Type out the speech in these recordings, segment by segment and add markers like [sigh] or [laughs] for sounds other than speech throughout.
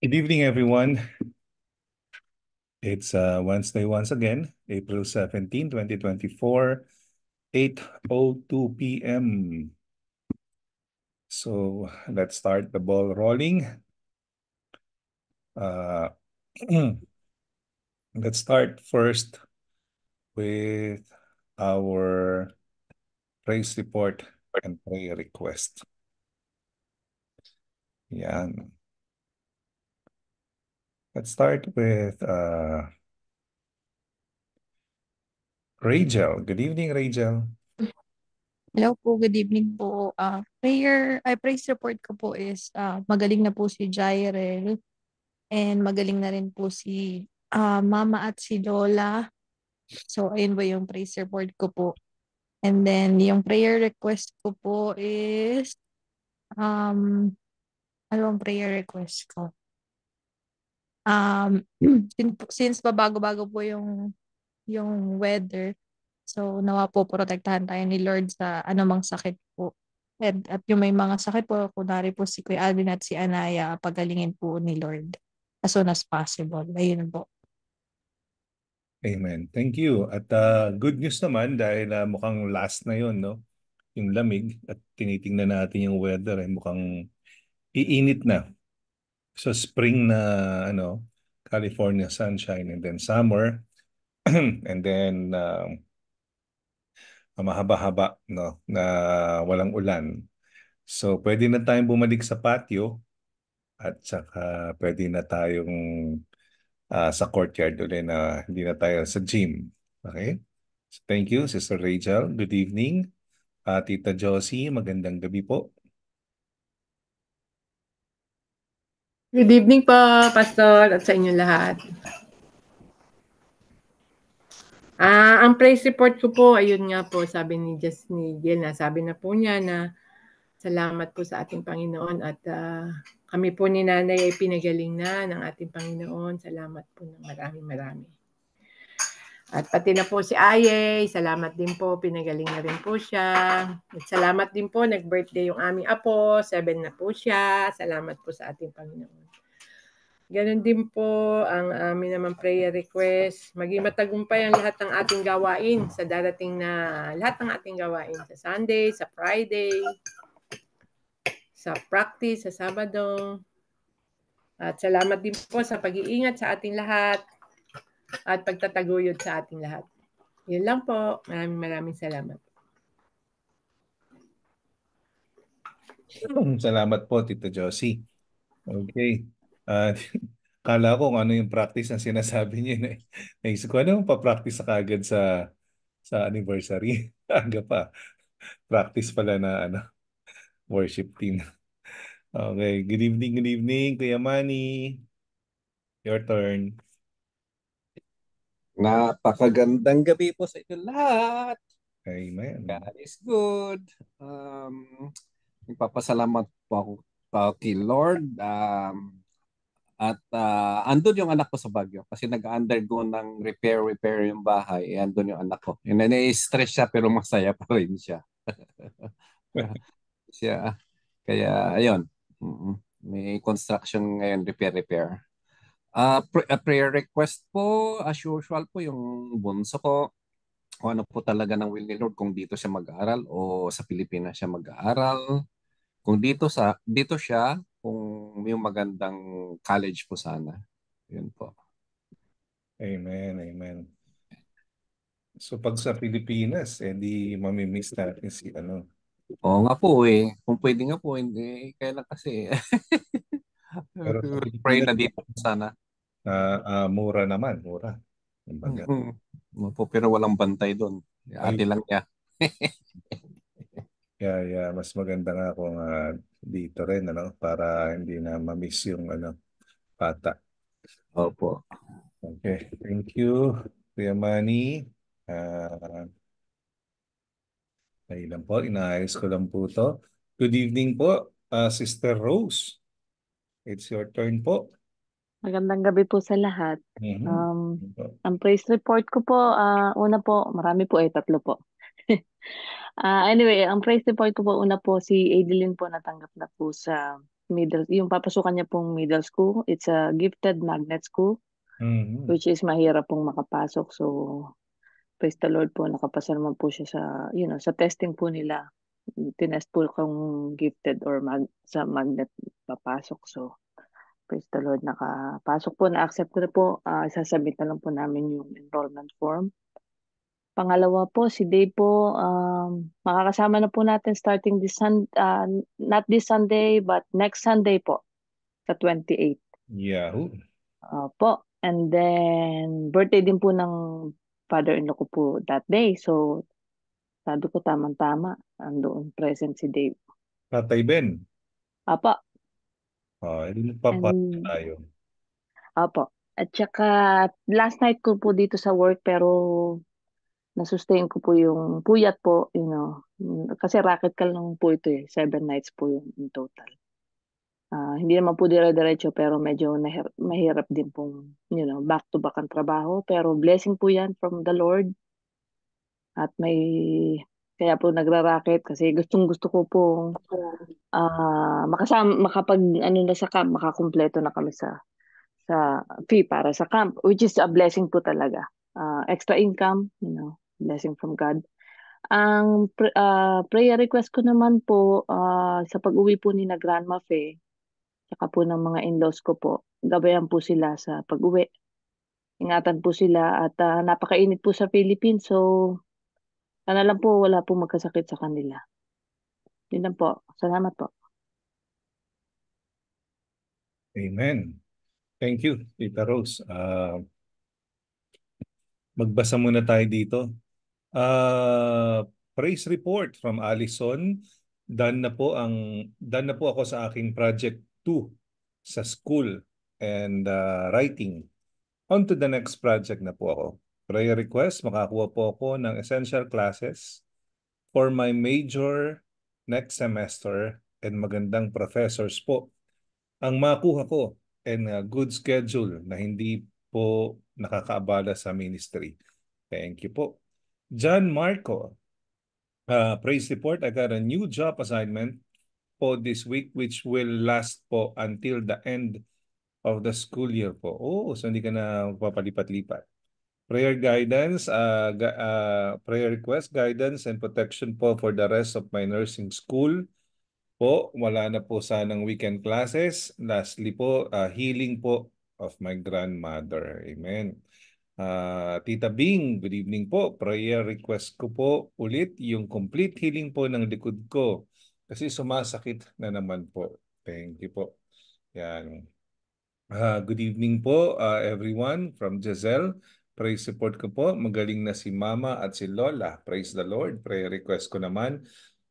Good evening, everyone. It's uh, Wednesday once again, April 17, 2024, 8.02 p.m. So let's start the ball rolling. Uh, [clears throat] let's start first with our praise report and prayer request. Yeah. Let's start with uh, Rachel. Good evening, Rachel. Hello po, good evening po. Uh, prayer, I uh, praise report ko po is uh, magaling na po si Jairel and magaling na rin po si uh, Mama at si Lola. So, ayun po yung praise report ko po. And then, yung prayer request ko po is um, ano ang prayer request ko? Um, [clears throat] since babago-bago po yung yung weather, so nawa po protektahan tayo ni Lord sa anumang sakit po. At, at yung may mga sakit po, kunwari po si Kuya Alvin at si Anaya, pagalingin po ni Lord as soon as possible. Ayun po. Amen. Thank you. At uh, good news naman dahil uh, mukhang last na yon no? Yung lamig at tinitingnan natin yung weather ay eh, mukhang iinit na sa spring na ano California sunshine and then summer [clears throat] and then uh, mahaba-haba no na walang ulan. So pwede na tayong bumalik sa patio at saka pwede na tayong uh, sa courtyard ulit na hindi na tayo sa gym. Okay? So, thank you Sister Rachel. Good evening. Uh, Tita Josie, magandang gabi po. Good evening po, Pastor, at sa inyo lahat. Ah, ang praise report ko po, ayun nga po, sabi ni Jess ni Gil na sabi na po niya na salamat po sa ating Panginoon at uh, kami po ni Nanay ay pinagaling na ng ating Panginoon. Salamat po ng maraming marami. At pati na po si Aye, salamat din po, pinagaling na rin po siya. At salamat din po, nag-birthday yung aming apo, 7 na po siya. Salamat po sa ating Panginoon. Ganon din po ang amin naman prayer request. Maging matagumpay ang lahat ng ating gawain sa darating na lahat ng ating gawain sa Sunday, sa Friday, sa practice, sa Sabado. At salamat din po sa pag-iingat sa ating lahat at pagtataguyod sa ating lahat. Yun lang po. Maraming maraming salamat. Salamat po, Tito Josie. Okay. Uh, [laughs] kala ko kung ano yung practice na sinasabi niyo. Na, eh. naisip ko, ano yung pa-practice na kagad sa, sa anniversary? [laughs] Aga pa. Practice pala na ano, worship team. Okay. Good evening, good evening, Kuya Manny. Your turn. Napakagandang gabi po sa inyo lahat. Amen. God is good. Um, nagpapasalamat po ako pa ah, kay Lord. Um, at uh, andun yung anak ko sa Baguio kasi nag-undergo ng repair-repair yung bahay. Eh, andun yung anak ko. And then, stress siya pero masaya pa rin siya. [laughs] siya. Kaya, ayun. May construction ngayon, repair-repair. Uh, ah, pr- uh, ah, prayer request po, as usual po, yung bunso ko, kung ano po talaga ng will ni Lord, kung dito siya mag-aaral o sa Pilipinas siya mag-aaral. Kung dito, sa, dito siya, kung may magandang college po sana. Yun po. Amen, amen. So pag sa Pilipinas, edi eh, mamimiss natin si ano, Oo nga po eh. Kung pwede nga po, hindi. Kaya lang kasi. Eh. Pero, [laughs] Pray na dito sana uh, uh, mura naman, mura. Kumbaga. Mm-hmm. pero walang bantay doon. Ate lang niya. [laughs] yeah, yeah, mas maganda nga kung uh, dito rin ano para hindi na mamiss yung ano pata. Opo. Okay, thank you. Kuya Manny. Uh, ah, ay lang po, inaayos ko lang po to. Good evening po, uh, Sister Rose. It's your turn po. Magandang gabi po sa lahat. Mhm, Um, ang praise report ko po, ah, una po, marami po eh, tatlo po. [laughs] Ah, anyway, ang praise report ko po una po si Adeline po natanggap na po sa middle, yung papasukan niya pong middle school. It's a gifted magnet school Mhm. which is mahirap pong makapasok. So, praise the Lord po, nakapasa naman po siya sa, you know, sa testing po nila. Tinest po kung gifted or mag, sa magnet papasok. So, Praise the Lord, nakapasok po, na-accept ko na po. Uh, isasubmit na lang po namin yung enrollment form. Pangalawa po, si Dave po, um, makakasama na po natin starting this Sunday, uh, not this Sunday, but next Sunday po, sa 28. Yeah. Uh, po. And then, birthday din po ng father-in-law ko po that day. So, sabi ko tamang-tama, andoon present si Dave. Tatay Ben? Apa. Ah, eh, di nagpapatol And tayo. Opo. At saka last night ko po dito sa work pero na-sustain ko po yung puyat po, you know. Kasi racket call lang po ito eh. Seven nights po yung in total. Ah, hindi naman po dire-diretso pero medyo nahir- mahirap din po, you know, back to back ang trabaho. Pero blessing po yan from the Lord. At may kaya po nagra-racket kasi gustong-gusto ko po uh, makasama, makapag ano na sa camp, makakumpleto na kami sa sa fee para sa camp which is a blessing po talaga. Uh, extra income, you know, blessing from God. Ang uh, prayer request ko naman po uh, sa pag-uwi po ni na Grandma Faye, saka po ng mga in-laws ko po, gabayan po sila sa pag-uwi. Ingatan po sila at uh, napakainit po sa Philippines so sana lang po wala pong magkasakit sa kanila. Yun lang po. Salamat po. Amen. Thank you, Tita Rose. Uh, magbasa muna tayo dito. Uh, praise report from Allison. Done na po ang done na po ako sa aking project 2 sa school and uh, writing. On to the next project na po ako prayer request, makakuha po ako ng essential classes for my major next semester and magandang professors po ang makuha ko and a good schedule na hindi po nakakaabala sa ministry. Thank you po. John Marco, uh, praise report. I got a new job assignment po this week which will last po until the end of the school year po. Oh, so hindi ka na papalipat-lipat prayer guidance, uh, uh, prayer request guidance and protection po for the rest of my nursing school po. Wala na po sanang weekend classes. Lastly po, uh, healing po of my grandmother. Amen. Uh, Tita Bing, good evening po. Prayer request ko po ulit yung complete healing po ng likod ko kasi sumasakit na naman po. Thank you po. Yan. Uh, good evening po uh, everyone from Giselle. Praise support ko po. Magaling na si Mama at si Lola. Praise the Lord. Prayer request ko naman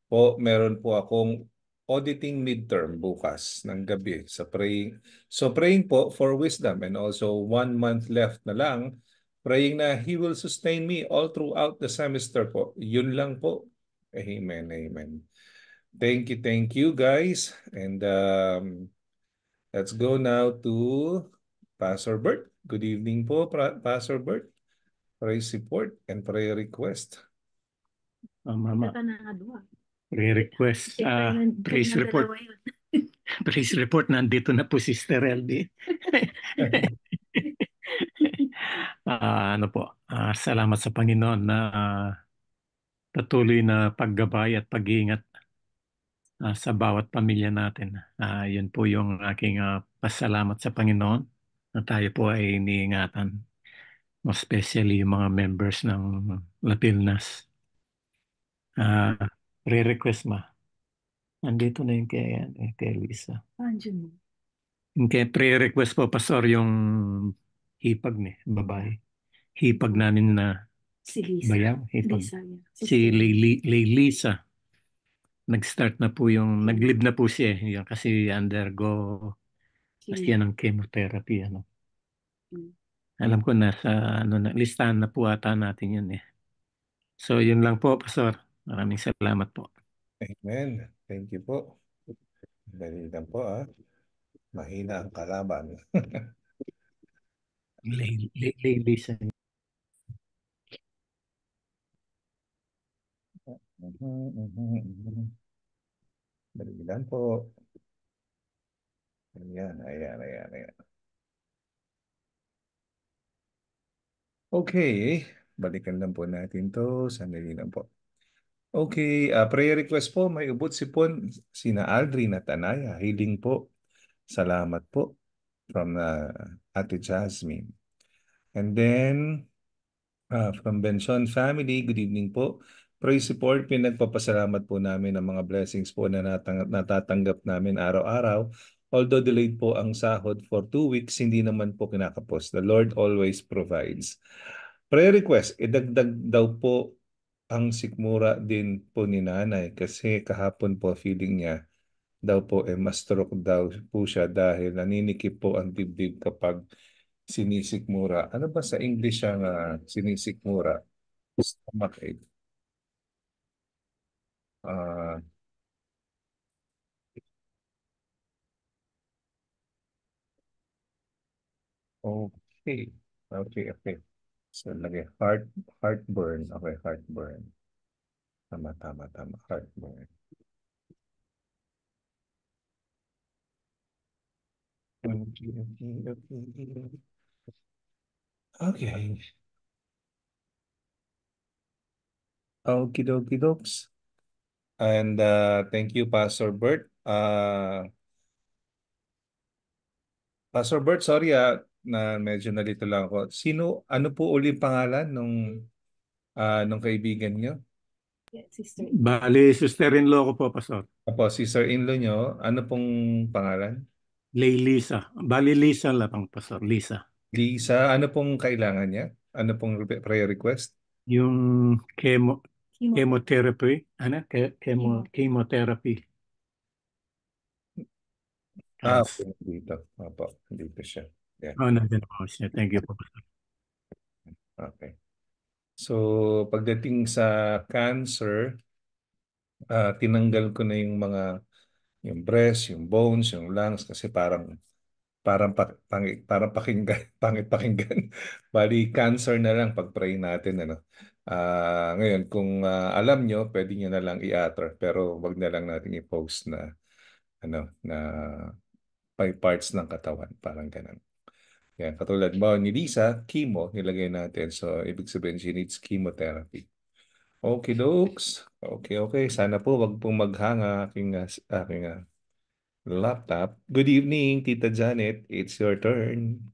po, meron po akong auditing midterm bukas ng gabi sa praying. So praying po for wisdom and also one month left na lang, praying na He will sustain me all throughout the semester po. Yun lang po. Amen, amen. Thank you, thank you guys. And um, let's go now to Pastor Bert. Good evening po, Pastor Bert. Prayer support and prayer request. Oh, mama. Prayer request. Uh, praise report. [laughs] praise report. Nandito na po si Sister LD. uh, [laughs] ah, ano po, uh, salamat sa Panginoon na uh, patuloy na paggabay at pag-iingat uh, sa bawat pamilya natin. Uh, yun po yung aking uh, pasalamat sa Panginoon na tayo po ay iniingatan, especially yung mga members ng Latinas. Uh, ah, pre request ma. Nandito na yung kay, ano, eh, kay Lisa. Andiyan mo. Yung kay pre-request po, Pastor, yung hipag ni, babae. Hipag namin na si Lisa. Bayaw, hipag. Lisa, yeah. Si Lay, Lay Lisa. Nag-start na po yung, naglib na po siya eh, kasi undergo kasi yan ang chemotherapy. Ano? Mm. Alam ko na sa ano, na, listahan na po ata natin yun eh. So yun lang po, Pastor. Maraming salamat po. Amen. Thank you po. Dali lang po ah. Mahina ang kalaban. [laughs] Lay, lay, lay, listen. Mm-hmm, mm-hmm, mm-hmm. Dali lang po. Ayan, ayan, ayan, ayan. Okay, balikan lang po natin to. Sandali lang po. Okay, uh, prayer request po. May ubot si Pon, sina Aldrin at Anaya. Healing po. Salamat po from uh, Ate Jasmine. And then, uh, from Benson Family, good evening po. Praise support, pinagpapasalamat po namin ang mga blessings po na natanggap, natatanggap namin araw-araw Although delayed po ang sahod for two weeks, hindi naman po kinakapos. The Lord always provides. Prayer request, idagdag daw po ang sikmura din po ni nanay kasi kahapon po feeling niya daw po eh ma-stroke daw po siya dahil naninikip po ang dibdib kapag sinisikmura. Ano ba sa English ang uh, sinisikmura? Stomach ache. Uh, ah, Okay. Okay, okay. So, lagay heart, heartburn. Okay, heartburn. Tama, tama, tama. Heartburn. Okay, okay, okay. Okay. Okie dokie dokes. And uh, thank you, Pastor Bert. Uh, Pastor Bert, sorry, uh, na medyo nalito lang ako. Sino, ano po uli pangalan nung, uh, nung kaibigan nyo? Yeah, sister. Bali, sister-in-law ko po, Pastor. Apo, sister-in-law nyo, ano pong pangalan? Lay Lisa. Bali, Lisa lapang, Pastor. Lisa. Lisa, ano pong kailangan niya? Ano pong prayer request? Yung chemo, chemo. chemotherapy. Ano? Ke, chemo, chemotherapy. Ah, yes. dito. Apo, dito siya. Yeah. Oh, nandun ako, sir. Thank you po. Okay. So, pagdating sa cancer, uh, tinanggal ko na yung mga yung breast, yung bones, yung lungs kasi parang parang pa, pangit, parang pakinggan, [laughs] pangit pakinggan. Bali cancer na lang pag-pray natin ano. Uh, ngayon kung uh, alam nyo, pwede niyo na lang i-utter pero wag na lang nating i-post na ano na five parts ng katawan, parang ganun. Yan, katulad ba ni Lisa, chemo, nilagay natin. So, ibig sabihin, she needs chemotherapy. Okay, dokes. Okay, okay. Sana po wag pong maghanga aking, ah, aking uh, laptop. Good evening, Tita Janet. It's your turn.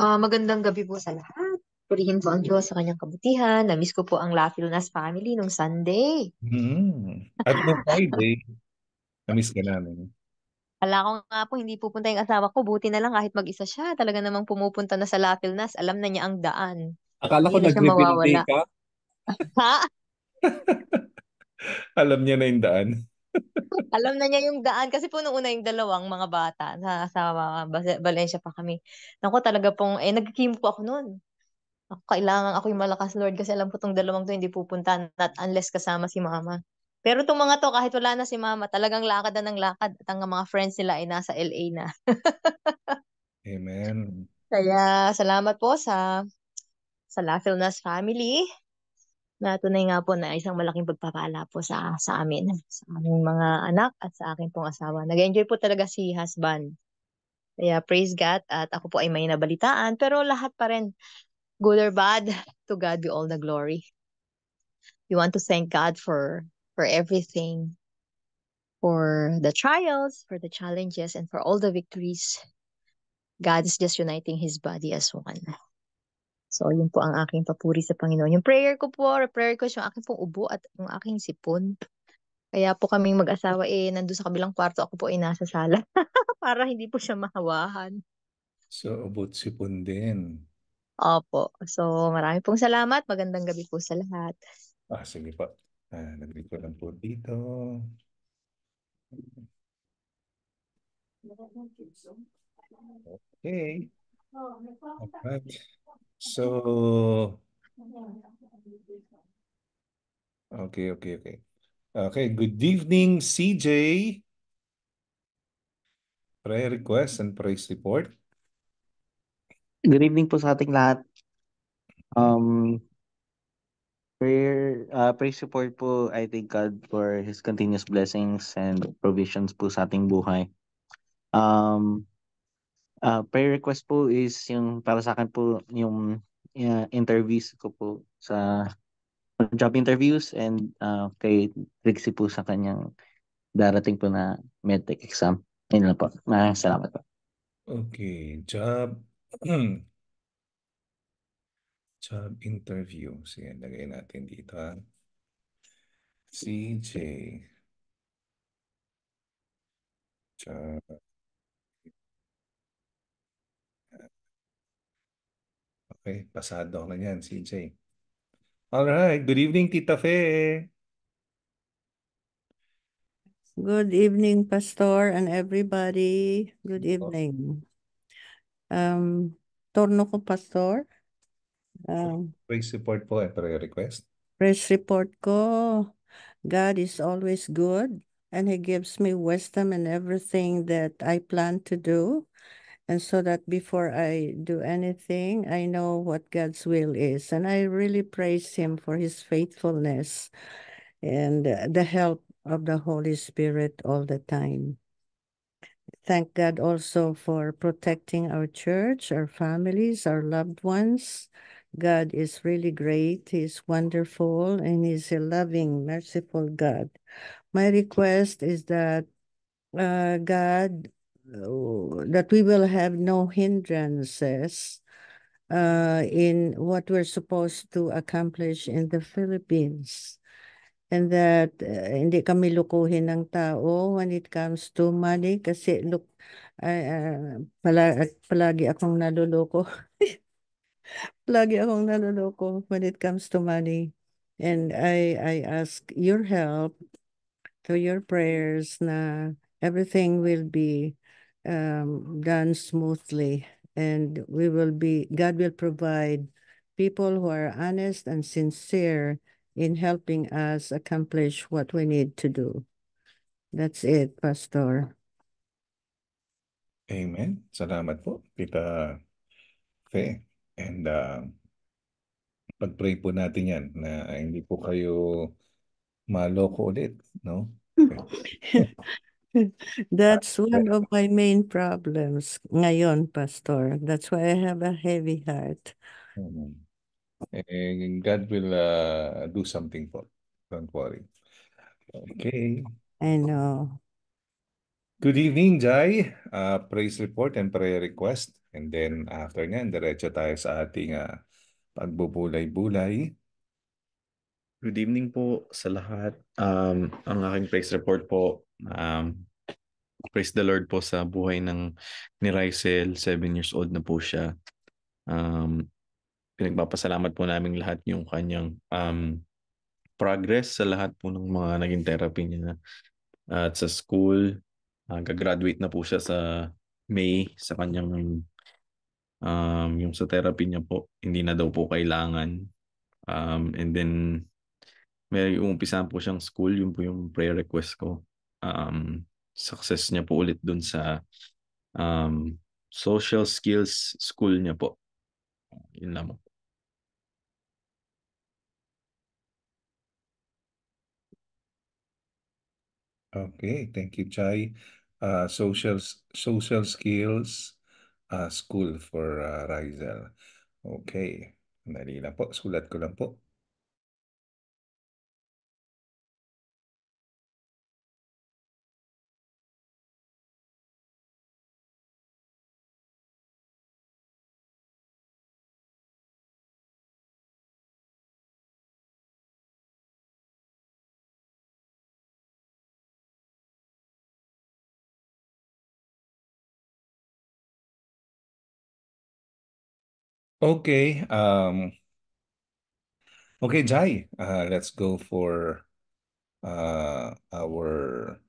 Uh, magandang gabi po sa lahat. Purihin po ang mm. Diyos sa kanyang kabutihan. Namiss ko po ang La Filonas family nung Sunday. Mm. At nung Friday, [laughs] namiss ka namin. Kala ko nga po, hindi pupunta yung asawa ko. Buti na lang kahit mag-isa siya. Talaga namang pumupunta na sa La Latilnas. Alam na niya ang daan. Akala ko nag-reveal ka. ha? [laughs] Alam niya na yung daan. [laughs] Alam na niya yung daan. Kasi po nung una yung dalawang mga bata na asawa, Valencia pa kami. Nako talaga pong, eh, nagkikim po ako noon. Ako, kailangan ako yung malakas, Lord, kasi alam ko tong dalawang to hindi pupunta not unless kasama si mama. Pero itong mga to, kahit wala na si mama, talagang lakad na ng lakad at ang mga friends nila ay nasa LA na. [laughs] Amen. Kaya salamat po sa sa Lafilnas family Natunay nga po na isang malaking pagpapala po sa sa amin, sa aming mga anak at sa akin pong asawa. Nag-enjoy po talaga si husband. Kaya praise God at ako po ay may nabalitaan pero lahat pa rin good or bad to God be all the glory. You want to thank God for for everything, for the trials, for the challenges, and for all the victories. God is just uniting His body as one. So, yun po ang aking papuri sa Panginoon. Yung prayer ko po, prayer ko yung aking pong ubo at yung aking sipon. Kaya po kaming mag-asawa eh, nandun sa kabilang kwarto, ako po ay nasa sala. [laughs] Para hindi po siya mahawahan. So, about sipon din. Opo. So, marami pong salamat. Magandang gabi po sa lahat. Ah, sige po. Uh, ah, nag lang po dito. Okay. Alright. So, okay, okay, okay. Okay, good evening, CJ. Prayer request and praise report. Good evening po sa ating lahat. Um, Prayer, uh, pray support po, I thank God for His continuous blessings and provisions po sa ating buhay. Um, uh, prayer request po is yung para sa akin po yung uh, interviews ko po sa job interviews and uh, kay Trixie po sa kanyang darating po na medtech exam. Yun lang po. Maraming salamat po. Okay. Job [clears throat] Job interview. Sige, lagay natin dito ha. CJ. Job. Okay, pasado ako na yan, CJ. Alright, good evening, Tita Fe. Good evening, Pastor and everybody. Good oh. evening. Um, torno ko, Pastor. Um, praise report po at eh, prayer request. Praise report ko. God is always good and He gives me wisdom in everything that I plan to do. And so that before I do anything, I know what God's will is. And I really praise Him for His faithfulness and the help of the Holy Spirit all the time. Thank God also for protecting our church, our families, our loved ones. God is really great, He's wonderful, and He's a loving, merciful God. My request is that uh, God, uh, that we will have no hindrances uh, in what we're supposed to accomplish in the Philippines. And that uh, hindi kami lukuhin ng tao when it comes to money kasi look, uh, uh, pala, palagi akong naluloko. [laughs] Lagi akong naloloko when it comes to money. And I, I ask your help to your prayers na everything will be um, done smoothly and we will be, God will provide people who are honest and sincere in helping us accomplish what we need to do. That's it, Pastor. Amen. Salamat po, Tita Faye. And uh, pag-pray po natin yan na hindi po kayo maloko ulit, no? [laughs] That's one of my main problems ngayon, Pastor. That's why I have a heavy heart. Mm-hmm. And God will uh, do something for Don't worry. Okay. I know. Good evening, Jai. Uh, praise report and prayer request. And then after nyan, diretso tayo sa ating uh, pagbubulay-bulay. Good evening po sa lahat. Um, ang aking praise report po, um, praise the Lord po sa buhay ng ni Rysel. 7 years old na po siya. Um, pinagpapasalamat po namin lahat yung kanyang um, progress sa lahat po ng mga naging therapy niya. At sa school, uh, gagraduate na po siya sa May sa kanyang Um, yung sa therapy niya po, hindi na daw po kailangan. Um, and then, may umpisa po siyang school, yun po yung prayer request ko. Um, success niya po ulit dun sa um, social skills school niya po. Yun lamang. Okay, thank you, Chai. Uh, social social skills uh, school for uh, Rizal. Okay, dali lang po. Sulat ko lang po. Okay. Um, okay, Jai, uh, let's go for uh, our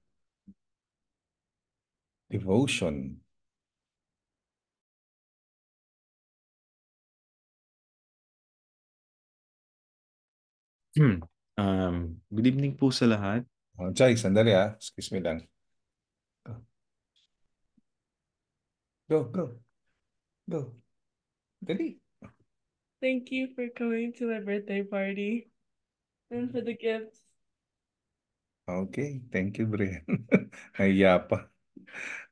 devotion. Hmm. Um, good evening po sa lahat. Oh, Jai, sandali ha. Ah. Excuse me lang. Go, go. Go. Dali. Thank you for coming to my birthday party and for mm. the gifts. Okay, thank you, Brian. Haya [laughs] pa.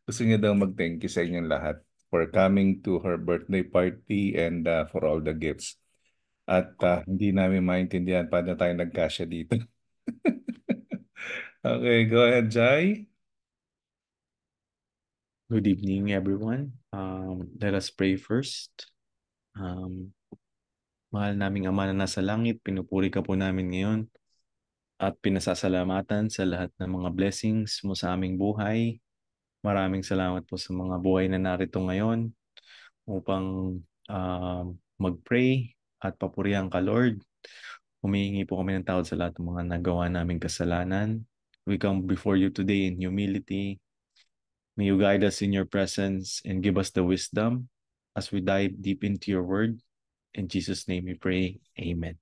Gusto niya daw mag-thank you sa inyong lahat for coming to her birthday party and uh, for all the gifts. At uh, hindi namin maintindihan paano tayo nagkasya dito. [laughs] okay, go ahead, Jai. Good evening, everyone. Um, let us pray first. Um, Mahal naming Ama na nasa langit, pinupuri ka po namin ngayon at pinasasalamatan sa lahat ng mga blessings mo sa aming buhay. Maraming salamat po sa mga buhay na narito ngayon upang uh, mag-pray at papurihan ka, Lord. Humihingi po kami ng tawad sa lahat ng mga nagawa naming kasalanan. We come before you today in humility. May you guide us in your presence and give us the wisdom as we dive deep into your word. In Jesus' name we pray. Amen.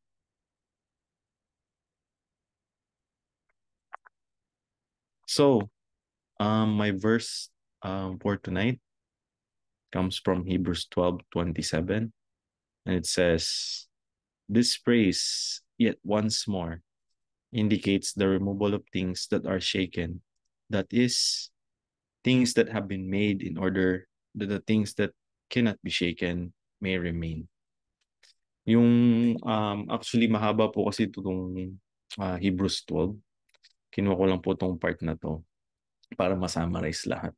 So, um, my verse um, for tonight comes from Hebrews 12 27. And it says, This praise, yet once more, indicates the removal of things that are shaken, that is, things that have been made in order that the things that cannot be shaken may remain. Yung um, actually mahaba po kasi itong uh, Hebrews 12. Kinuha ko lang po itong part na to para masummarize lahat.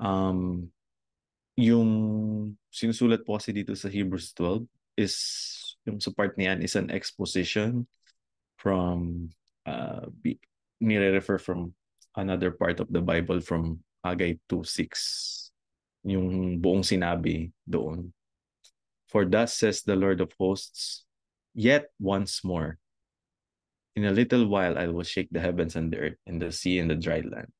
Um, yung sinusulat po kasi dito sa Hebrews 12 is yung sa part niyan is an exposition from uh, nire-refer from another part of the Bible from Haggai 2.6. Yung buong sinabi doon. For thus says the Lord of hosts, Yet once more, in a little while I will shake the heavens and the earth and the sea and the dry land.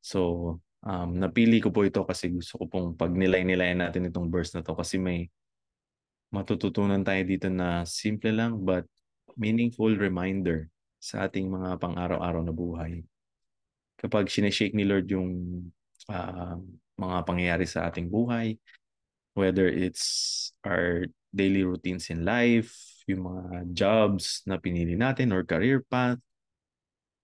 So, um, napili ko po ito kasi gusto ko pong pag nilay-nilayan natin itong verse na to kasi may matututunan tayo dito na simple lang but meaningful reminder sa ating mga pang-araw-araw na buhay. Kapag sineshake ni Lord yung uh, mga pangyayari sa ating buhay, whether it's our daily routines in life, yung mga jobs na pinili natin or career path,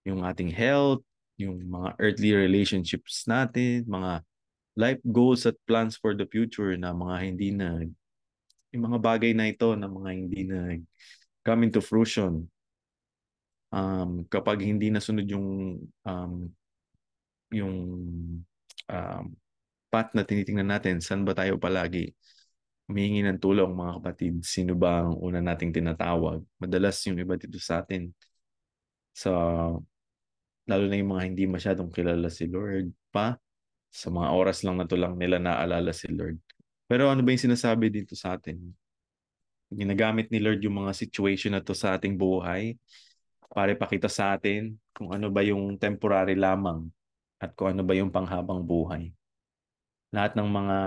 yung ating health, yung mga earthly relationships natin, mga life goals at plans for the future na mga hindi na yung mga bagay na ito na mga hindi na come into fruition um, kapag hindi nasunod yung um, yung um, pat na tinitingnan natin, saan ba tayo palagi humihingi ng tulong mga kapatid? Sino ba ang una nating tinatawag? Madalas yung iba dito sa atin. Sa, lalo na yung mga hindi masyadong kilala si Lord pa, sa mga oras lang na to lang nila naalala si Lord. Pero ano ba yung sinasabi dito sa atin? Ginagamit ni Lord yung mga situation na to sa ating buhay para ipakita sa atin kung ano ba yung temporary lamang at kung ano ba yung panghabang buhay lahat ng mga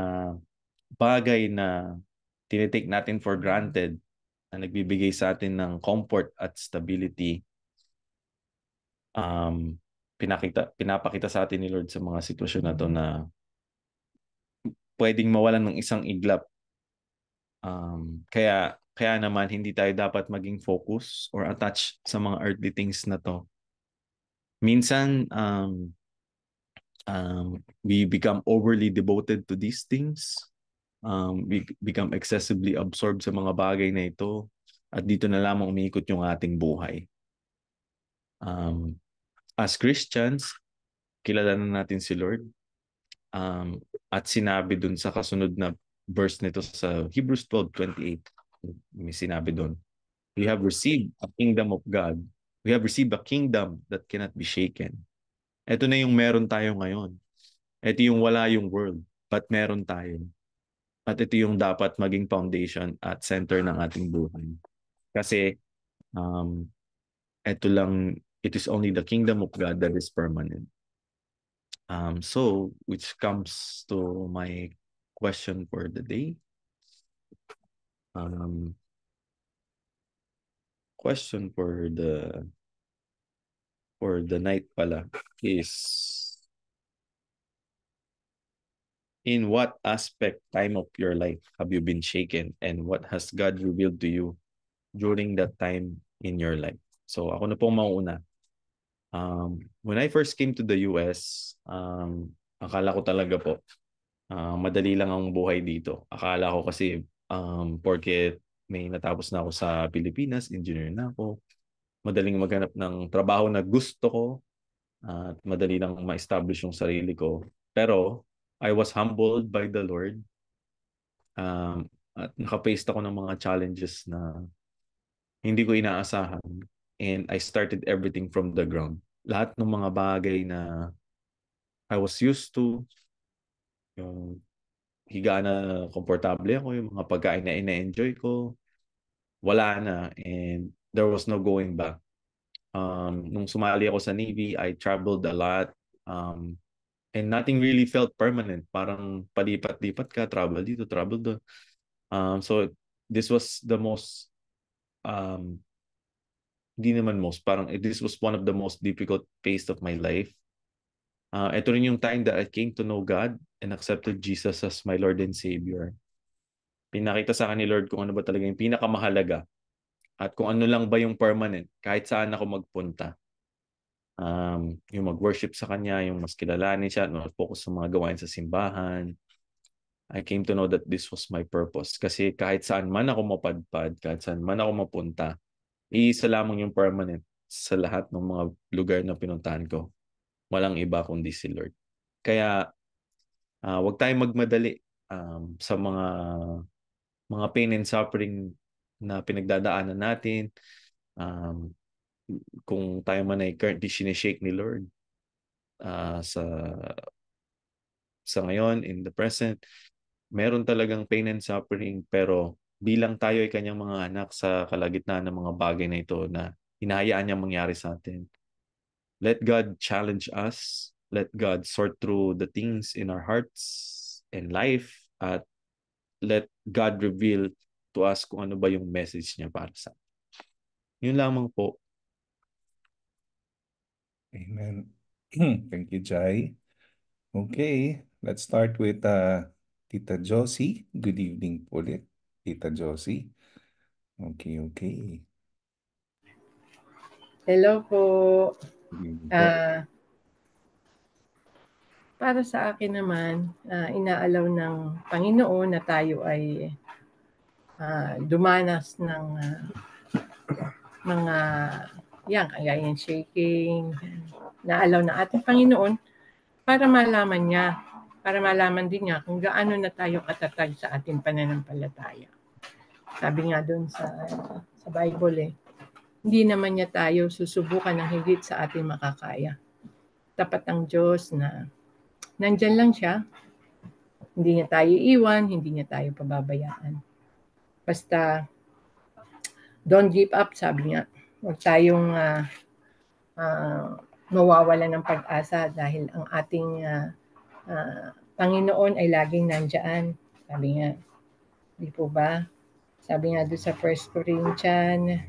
bagay na tinitake natin for granted na nagbibigay sa atin ng comfort at stability um pinakita pinapakita sa atin ni Lord sa mga sitwasyon na to na pwedeng mawalan ng isang iglap um kaya kaya naman hindi tayo dapat maging focus or attached sa mga earthly things na to minsan um um, we become overly devoted to these things. Um, we become excessively absorbed sa mga bagay na ito at dito na lamang umiikot yung ating buhay. Um, as Christians, kilala na natin si Lord. Um, at sinabi dun sa kasunod na verse nito sa Hebrews 12:28, may sinabi dun, We have received a kingdom of God. We have received a kingdom that cannot be shaken ito na yung meron tayo ngayon. Ito yung wala yung world, but meron tayo. At ito yung dapat maging foundation at center ng ating buhay. Kasi um, ito lang, it is only the kingdom of God that is permanent. Um, so, which comes to my question for the day. Um, question for the or the night pala is in what aspect time of your life have you been shaken and what has God revealed to you during that time in your life? So ako na pong mauuna. Um, when I first came to the US, um, akala ko talaga po, uh, madali lang ang buhay dito. Akala ko kasi um, porket may natapos na ako sa Pilipinas, engineer na ako, madaling maghanap ng trabaho na gusto ko at madali lang ma-establish yung sarili ko. Pero I was humbled by the Lord. Um, at nakapaste ako ng mga challenges na hindi ko inaasahan. And I started everything from the ground. Lahat ng mga bagay na I was used to, yung higa na komportable ako, yung mga pagkain na ina-enjoy ko, wala na. And there was no going back. Um, nung sumali ako sa Navy, I traveled a lot. Um, and nothing really felt permanent. Parang palipat-lipat ka, travel dito, travel doon. Um, so this was the most, um, hindi naman most, parang this was one of the most difficult phase of my life. Uh, ito rin yung time that I came to know God and accepted Jesus as my Lord and Savior. Pinakita sa akin ni Lord kung ano ba talaga yung pinakamahalaga at kung ano lang ba yung permanent, kahit saan ako magpunta. Um, yung mag-worship sa Kanya, yung mas kilalanin siya, mag-focus sa mga gawain sa simbahan. I came to know that this was my purpose. Kasi kahit saan man ako mapadpad, kahit saan man ako mapunta, iisa lamang yung permanent sa lahat ng mga lugar na pinuntahan ko. Walang iba kundi si Lord. Kaya, uh, ah, wag tayong magmadali um, sa mga mga pain and suffering na pinagdadaanan natin, um, kung tayo man ay currently sineshake ni Lord uh, sa sa ngayon, in the present, meron talagang pain and suffering pero bilang tayo ay kanyang mga anak sa kalagitnaan ng mga bagay na ito na hinahayaan niya mangyari sa atin. Let God challenge us. Let God sort through the things in our hearts and life at let God reveal to us kung ano ba yung message niya para sa Yun lamang po. Amen. [clears throat] Thank you, Jai. Okay, let's start with uh, Tita Josie. Good evening po ulit, Tita Josie. Okay, okay. Hello po. ah para sa akin naman, uh, inaalaw ng Panginoon na tayo ay uh, dumanas ng uh, ah, mga ah, yan, kagayan shaking, naalaw na ating Panginoon para malaman niya, para malaman din niya kung gaano na tayo katatag sa ating pananampalataya. Sabi nga doon sa, sa Bible eh, hindi naman niya tayo susubukan ng higit sa ating makakaya. Tapat ang Diyos na nandyan lang siya, hindi niya tayo iwan, hindi niya tayo pababayaan. Basta, don't give up, sabi nga. Huwag tayong uh, uh, mawawala ng pag-asa dahil ang ating uh, uh, Panginoon ay laging nandyan. Sabi nga, di po ba? Sabi nga doon sa 1 Corinthians,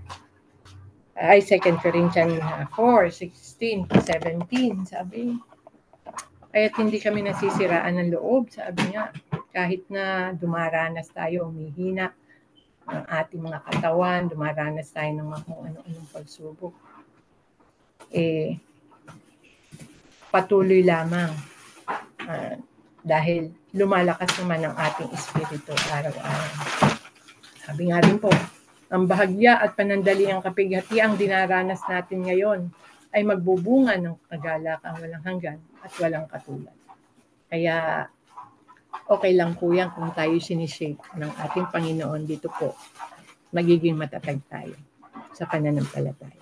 ay 2 Corinthians 4, 16 17, sabi. Kaya't hindi kami nasisiraan ng loob, sabi nga. Kahit na dumaranas tayo, umihina, ang ating mga katawan, dumaranas tayo ng mga kung ano-anong pagsubok. Eh, patuloy lamang uh, dahil lumalakas naman ang ating espiritu araw-araw. Sabi nga rin po, ang bahagya at panandali ang kapighati ang dinaranas natin ngayon ay magbubunga ng kagalakang walang hanggan at walang katulad. Kaya okay lang po yan kung tayo sinishape ng ating Panginoon dito po. Magiging matatag tayo sa pananampalataya.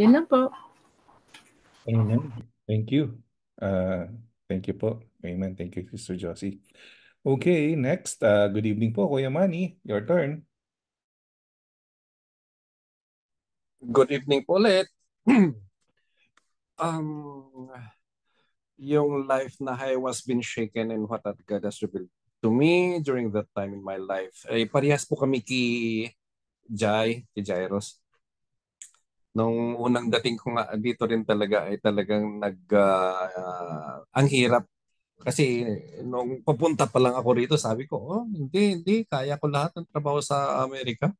Yan lang po. Amen. Thank you. Uh, thank you po. Amen. Thank you, Sister Josie. Okay, next. Uh, good evening po, Kuya Manny. Your turn. Good evening po ulit. [clears throat] um, yung life na I was been shaken and what that God has revealed to me during that time in my life. Ay, eh, parehas po kami ki Jai, ki Jairus. Nung unang dating ko nga dito rin talaga ay eh, talagang nag uh, uh, ang hirap kasi nung papunta pa lang ako rito, sabi ko, oh, hindi, hindi, kaya ko lahat ng trabaho sa Amerika.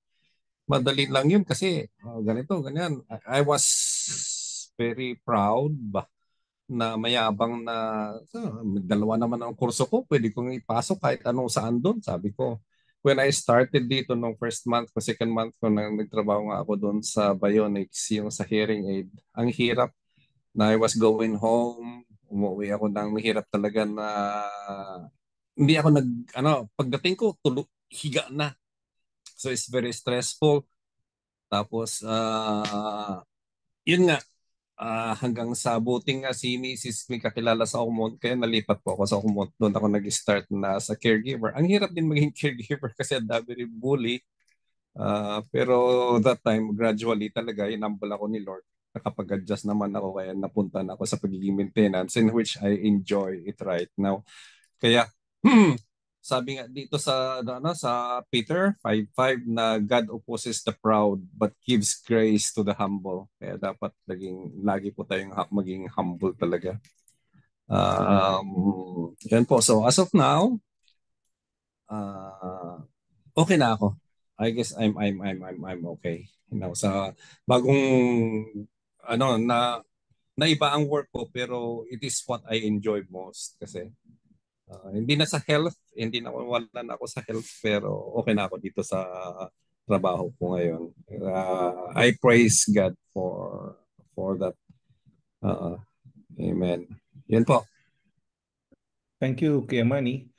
Madali lang yun kasi oh, ganito, ganyan. I, I was very proud ba na mayabang na dalawa naman ang kurso ko, pwede kong ipasok kahit anong saan doon. Sabi ko, when I started dito nung first month ko, second month ko, nang nagtrabaho nga ako doon sa Bionics, yung sa hearing aid, ang hirap na I was going home, umuwi ako nang mahirap talaga na hindi ako nag, ano, pagdating ko, tulo, higa na. So it's very stressful. Tapos, uh, yun nga, uh, hanggang sa buting nga si Mrs. May kakilala sa Okumont, kaya nalipat po ako sa Okumont. Doon ako nag-start na sa caregiver. Ang hirap din maging [laughs] caregiver kasi ang dami rin bully. Uh, pero that time, gradually talaga, inambal ako ni Lord. Nakapag-adjust naman ako kaya napunta na ako sa pagiging maintenance in which I enjoy it right now. Kaya [clears throat] sabi nga dito sa ano, ano sa Peter 5:5 na God opposes the proud but gives grace to the humble. Kaya dapat laging lagi po tayong maging humble talaga. Um, yan po. So as of now, uh, okay na ako. I guess I'm I'm I'm I'm I'm okay. You know, sa bagong ano na na iba ang work ko pero it is what I enjoy most kasi uh, hindi na sa health hindi na wala na ako sa health pero okay na ako dito sa trabaho ko ngayon. Uh, I praise God for for that. Uh, amen. Yan po. Thank you, Kuya Manny.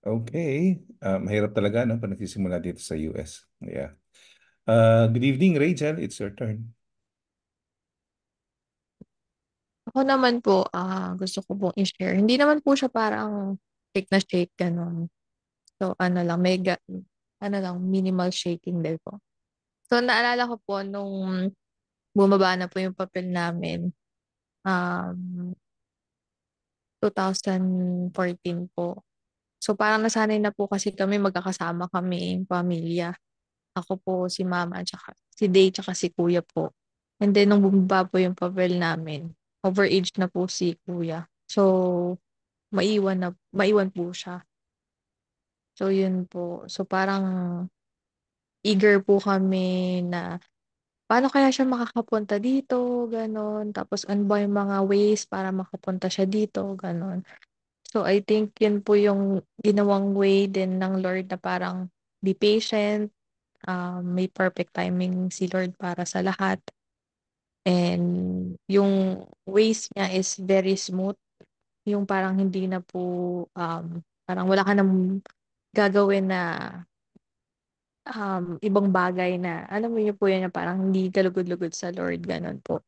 Okay. Uh, mahirap talaga, no? panagsisimula dito sa US. Yeah. Uh, good evening, Rachel. It's your turn. Ako naman po, uh, gusto ko pong i-share. Hindi naman po siya parang shake na shake, ganun. So, ano lang, may, ano lang, minimal shaking din po. So, naalala ko po nung bumaba na po yung papel namin, um, 2014 po. So, parang nasanay na po kasi kami, magkakasama kami, yung pamilya. Ako po, si mama, tsaka, si Day, tsaka si kuya po. And then, nung bumaba po yung papel namin, overage na po si kuya. So, maiwan na maiwan po siya. So yun po. So parang eager po kami na paano kaya siya makakapunta dito, ganon. Tapos ano ba yung mga ways para makapunta siya dito, ganon. So I think yun po yung ginawang way din ng Lord na parang be patient, um, may perfect timing si Lord para sa lahat. And yung ways niya is very smooth yung parang hindi na po, um, parang wala ka nang gagawin na um, ibang bagay na, alam mo niyo po yun, parang hindi lugod lugod sa Lord, ganun po.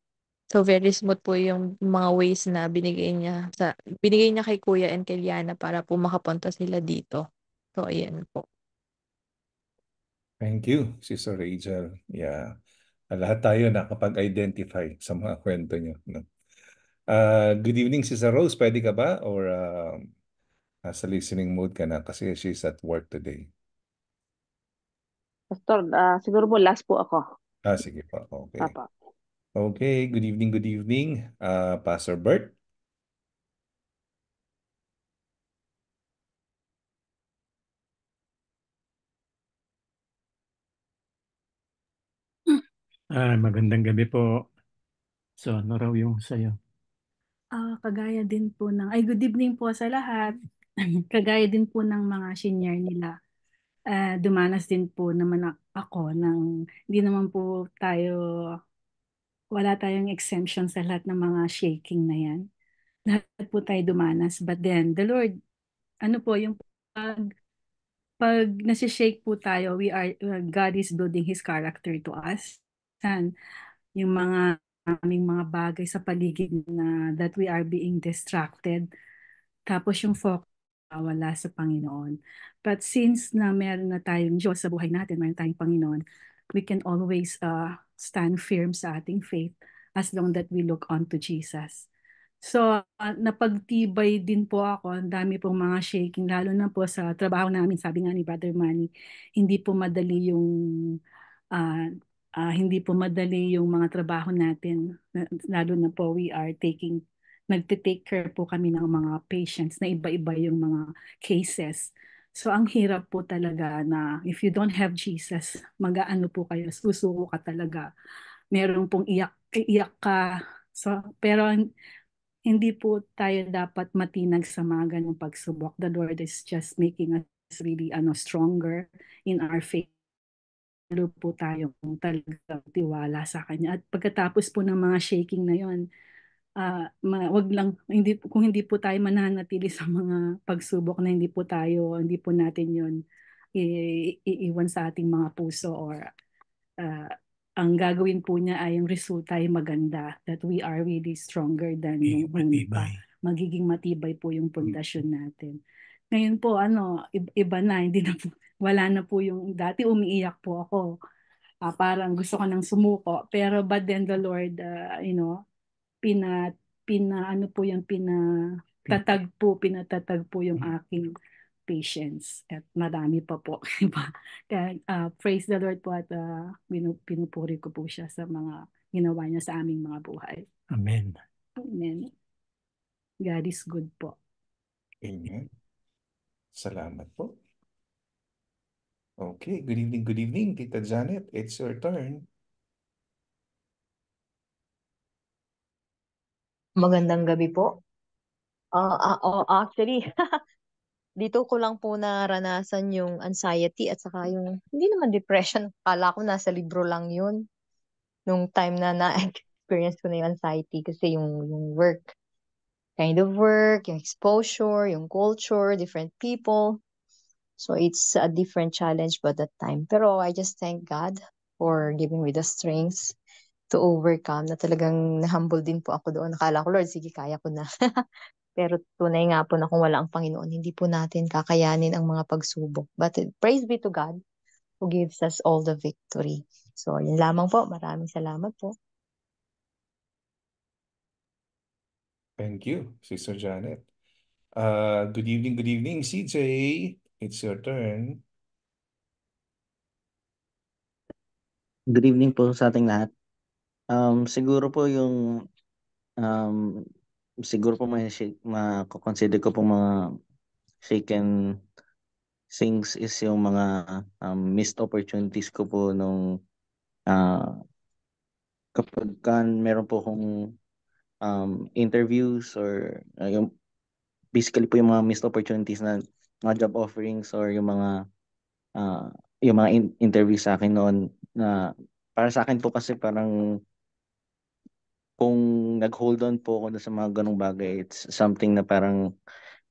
So, very smooth po yung mga ways na binigay niya sa binigay niya kay Kuya and kay Liana para po makapunta sila dito. So, ayan po. Thank you, Sister Rachel. Yeah. Lahat tayo nakapag-identify sa mga kwento niyo. No? Uh, good evening, Sister Rose. Pwede ka ba? Or uh, nasa listening mode ka na kasi she's at work today. Pastor, uh, siguro po last po ako. Ah, sige pa. Okay. Papa. Okay, good evening, good evening, uh, Pastor Bert. Ah, magandang gabi po. So, ano raw yung sa'yo? Ah, kagaya din po ng ay good evening po sa lahat. [laughs] kagaya din po ng mga senior nila. Uh, dumanas din po naman ako ng hindi naman po tayo wala tayong exemption sa lahat ng mga shaking na yan. Lahat po tayo dumanas. But then, the Lord, ano po, yung pag, pag nasi-shake po tayo, we are, uh, God is building His character to us. And yung mga maraming mga bagay sa paligid na that we are being distracted. Tapos yung focus wala sa Panginoon. But since na meron na tayong Diyos sa buhay natin, meron tayong Panginoon, we can always uh, stand firm sa ating faith as long that we look on to Jesus. So, uh, napagtibay din po ako. Ang dami pong mga shaking, lalo na po sa trabaho namin. Sabi nga ni Brother Manny, hindi po madali yung uh, uh, hindi po madali yung mga trabaho natin, lalo na po we are taking, nagte-take care po kami ng mga patients na iba-iba yung mga cases. So ang hirap po talaga na if you don't have Jesus, mag-aano po kayo, susuko ka talaga. Meron pong iyak, iyak ka. So, pero hindi po tayo dapat matinag sa mga ganong pagsubok. The Lord is just making us really ano, stronger in our faith lalo po tayong talagang tiwala sa Kanya. At pagkatapos po ng mga shaking na yon, uh, ah, ma, wag lang hindi kung hindi po tayo mananatili sa mga pagsubok na hindi po tayo hindi po natin yon iiwan sa ating mga puso or uh, ang gagawin po niya ay yung resulta ay maganda that we are really stronger than yung una. Magiging matibay po yung pundasyon mm-hmm. natin. Ngayon po, ano, iba na, hindi na po, wala na po yung dati umiiyak po ako. Uh, parang gusto ko nang sumuko. Pero but then the Lord, uh, you know, pina, pina, ano po yung pina, tatag po, pinatatag po yung mm. aking patience at madami pa po. Diba? [laughs] Kaya uh, praise the Lord po at uh, pinupuri ko po siya sa mga ginawa niya sa aming mga buhay. Amen. Amen. God is good po. Amen. Salamat po. Okay, good evening, good evening, Tita Janet. It's your turn. Magandang gabi po. Uh, uh, uh, actually, [laughs] dito ko lang po naranasan yung anxiety at saka yung, hindi naman depression. Kala ko nasa libro lang yun. Nung time na na-experience ko na yung anxiety kasi yung, yung work kind of work, yung exposure, yung culture, different people. So it's a different challenge but that time. Pero I just thank God for giving me the strength to overcome na talagang humble din po ako doon. Nakala ko, Lord, sige, kaya ko na. [laughs] Pero tunay nga po na kung wala ang Panginoon, hindi po natin kakayanin ang mga pagsubok. But eh, praise be to God who gives us all the victory. So, yun lamang po. Maraming salamat po. Thank you, Sister Janet. Uh, good evening, good evening, CJ. It's your turn. Good evening po sa ating lahat. Um, siguro po yung um, siguro po may shake, consider ko po mga shaken things is yung mga um, missed opportunities ko po nung uh, kapag kan meron po kong um, interviews or uh, yung basically po yung mga missed opportunities na mga job offerings or yung mga uh, yung mga in- interview sa akin noon na para sa akin po kasi parang kung nag-hold on po ako sa mga ganong bagay, it's something na parang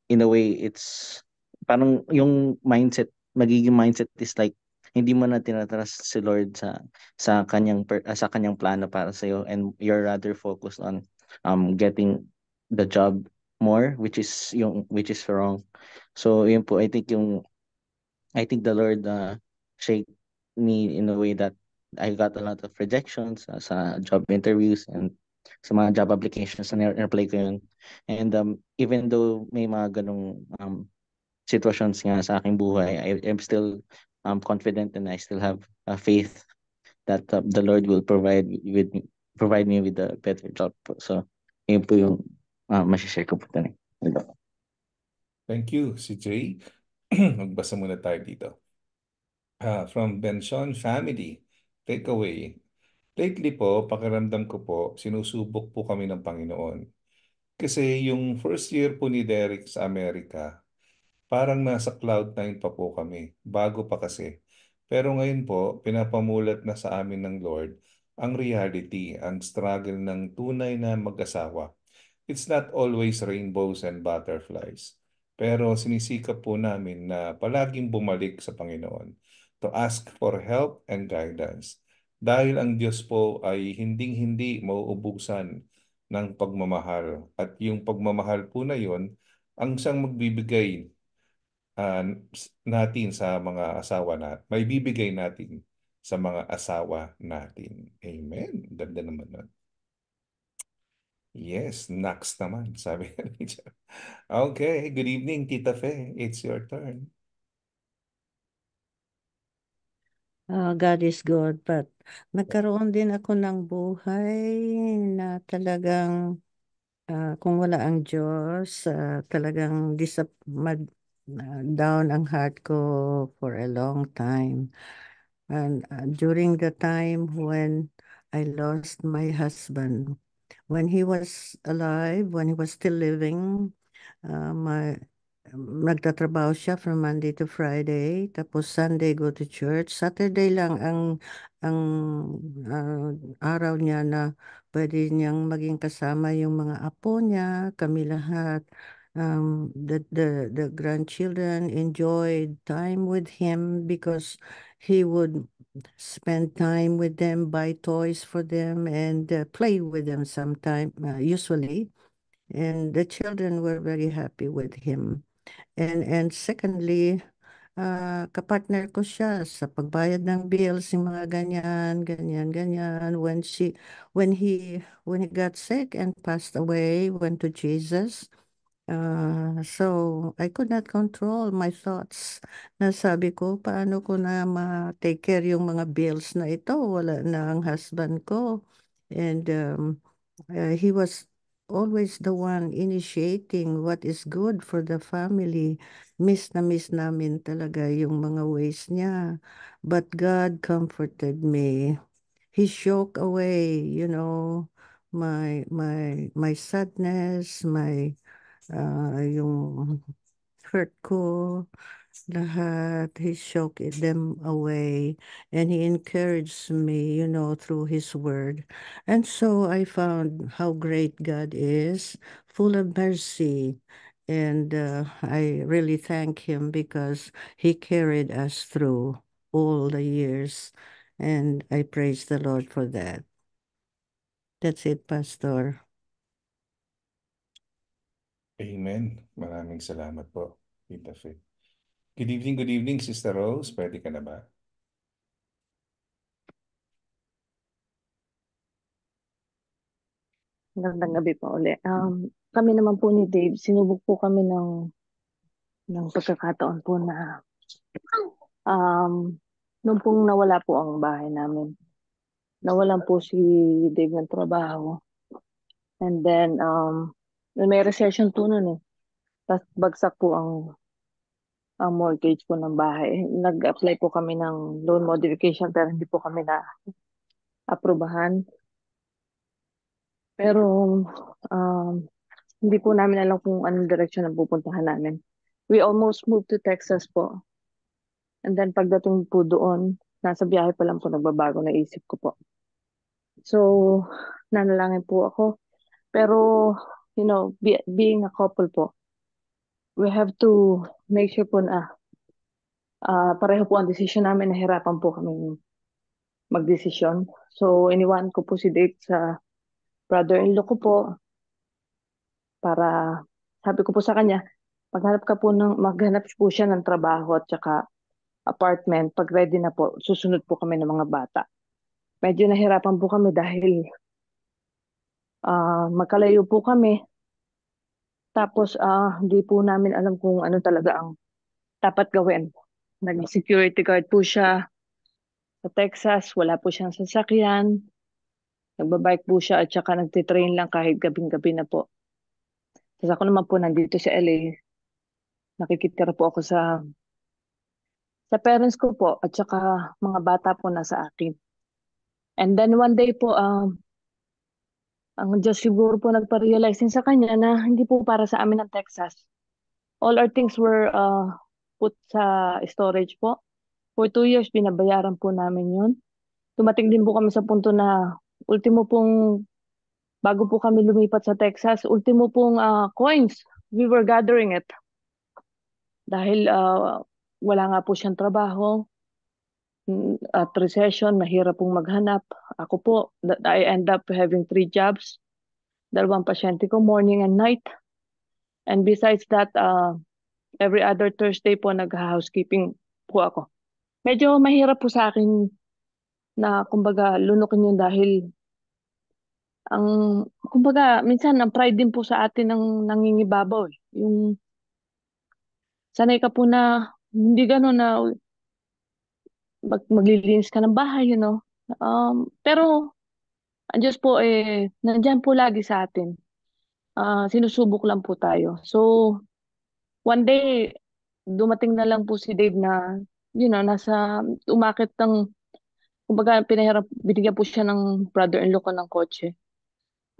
in a way it's parang yung mindset, magiging mindset is like hindi mo na tinatrust si Lord sa sa kanyang per, sa kanyang plano para sa iyo and you're rather focused on um, getting the job more which is yung which is wrong so yun po i think yung i think the lord uh, shaped me in a way that i got a lot of rejections uh, sa job interviews and sa mga job applications na na-apply ko yun and um even though may mga ganong um situations nga sa aking buhay i am still um confident and i still have a faith that uh, the lord will provide with provide me with a better job So, yun po yung uh, ah, masishare ko po tayo. Hello. Thank you, si Jay. [clears throat] Magbasa muna tayo dito. Uh, from Benson Family, takeaway. Lately po, pakiramdam ko po, sinusubok po kami ng Panginoon. Kasi yung first year po ni Derek sa Amerika, parang nasa cloud nine pa po kami. Bago pa kasi. Pero ngayon po, pinapamulat na sa amin ng Lord ang reality, ang struggle ng tunay na mag-asawa. It's not always rainbows and butterflies. Pero sinisikap po namin na palaging bumalik sa Panginoon to ask for help and guidance. Dahil ang Diyos po ay hinding-hindi mauubusan ng pagmamahal. At yung pagmamahal po na yon ang siyang magbibigay uh, natin sa mga asawa natin, may bibigay natin sa mga asawa natin. Amen. Ganda naman nun. Yes, next naman, [laughs] sabi Okay, good evening, Tita Fe. It's your turn. Uh, God is good, but nagkaroon din ako ng buhay na talagang uh, kung wala ang Diyos, uh, talagang disap- mad- down ang heart ko for a long time and uh, during the time when I lost my husband, when he was alive, when he was still living, uh, my nagtatrabaho siya from Monday to Friday, tapos Sunday go to church. Saturday lang ang ang uh, araw niya na pwede niyang maging kasama yung mga apo niya, kami lahat. um, that the, the grandchildren enjoyed time with him because he would spend time with them, buy toys for them, and uh, play with them sometime, uh, usually. And the children were very happy with him. And, and secondly, uh, kapartner ko siya sa pagbayad ng bills, yung mga ganyan, ganyan, ganyan. When she, when he, when he got sick and passed away, went to Jesus, Uh, so, I could not control my thoughts na sabi ko, paano ko na ma-take care yung mga bills na ito? Wala na ang husband ko. And um, uh, he was always the one initiating what is good for the family. Miss na miss namin talaga yung mga ways niya. But God comforted me. He shook away, you know, my my my sadness, my uh, yung hurt ko, lahat. He shook them away and he encouraged me, you know, through his word. And so I found how great God is, full of mercy. And uh, I really thank him because he carried us through all the years. And I praise the Lord for that. That's it, Pastor. Amen. Maraming salamat po, Tita Faith. Good evening, good evening, Sister Rose. Pwede ka na ba? Magandang gabi po ulit. Um, kami naman po ni Dave, sinubok po kami ng ng pagkakataon po na um, nung pong nawala po ang bahay namin. Nawalan po si Dave ng trabaho. And then, um, may recession po noon eh. Tapos bagsak po ang ang mortgage po ng bahay. Nag-apply po kami ng loan modification pero hindi po kami na aprubahan. Pero um, hindi po namin alam kung anong direction ang pupuntahan namin. We almost moved to Texas po. And then pagdating po doon, nasa biyahe pa lang po nagbabago na isip ko po. So, nanalangin po ako. Pero you know, be, being a couple po, we have to make sure po na uh, pareho po ang decision namin, nahirapan po kami magdesisyon. So, iniwan ko po si Dave sa brother-in-law ko po para sabi ko po sa kanya, maghanap ka po ng, maghanap po siya ng trabaho at saka apartment. Pag ready na po, susunod po kami ng mga bata. Medyo nahirapan po kami dahil ah, magkalayo po kami. Tapos, ah, hindi po namin alam kung ano talaga ang dapat gawin. Nag-security guard po siya sa Texas, wala po siyang sasakyan. Nagbabike po siya at saka nagtitrain lang kahit gabing-gabi na po. Tapos ako naman po nandito sa LA. Nakikitira po ako sa sa parents ko po at saka mga bata po na sa akin. And then one day po, um, ang Diyos siguro po nagpa-realize din sa kanya na hindi po para sa amin ang Texas. All our things were uh, put sa storage po. For two years, binabayaran po namin yun. Tumating din po kami sa punto na ultimo pong, bago po kami lumipat sa Texas, ultimo pong uh, coins, we were gathering it. Dahil uh, wala nga po siyang trabaho, Mm, at recession, mahirap pong maghanap. Ako po, I end up having three jobs. Dalawang pasyente ko, morning and night. And besides that, uh, every other Thursday po, nag-housekeeping po ako. Medyo mahirap po sa akin na, kumbaga, lunukin yun dahil ang, kumbaga, minsan ang pride din po sa atin ang nangingibabaw. Eh. Yung sanay ka po na hindi gano'n na mag maglilinis ka ng bahay, you know. Um, pero ang Diyos po eh nandiyan po lagi sa atin. Uh, sinusubok lang po tayo. So one day dumating na lang po si Dave na you know nasa umakit ng kumbaga pinahirap binigyan po siya ng brother-in-law ko ng kotse.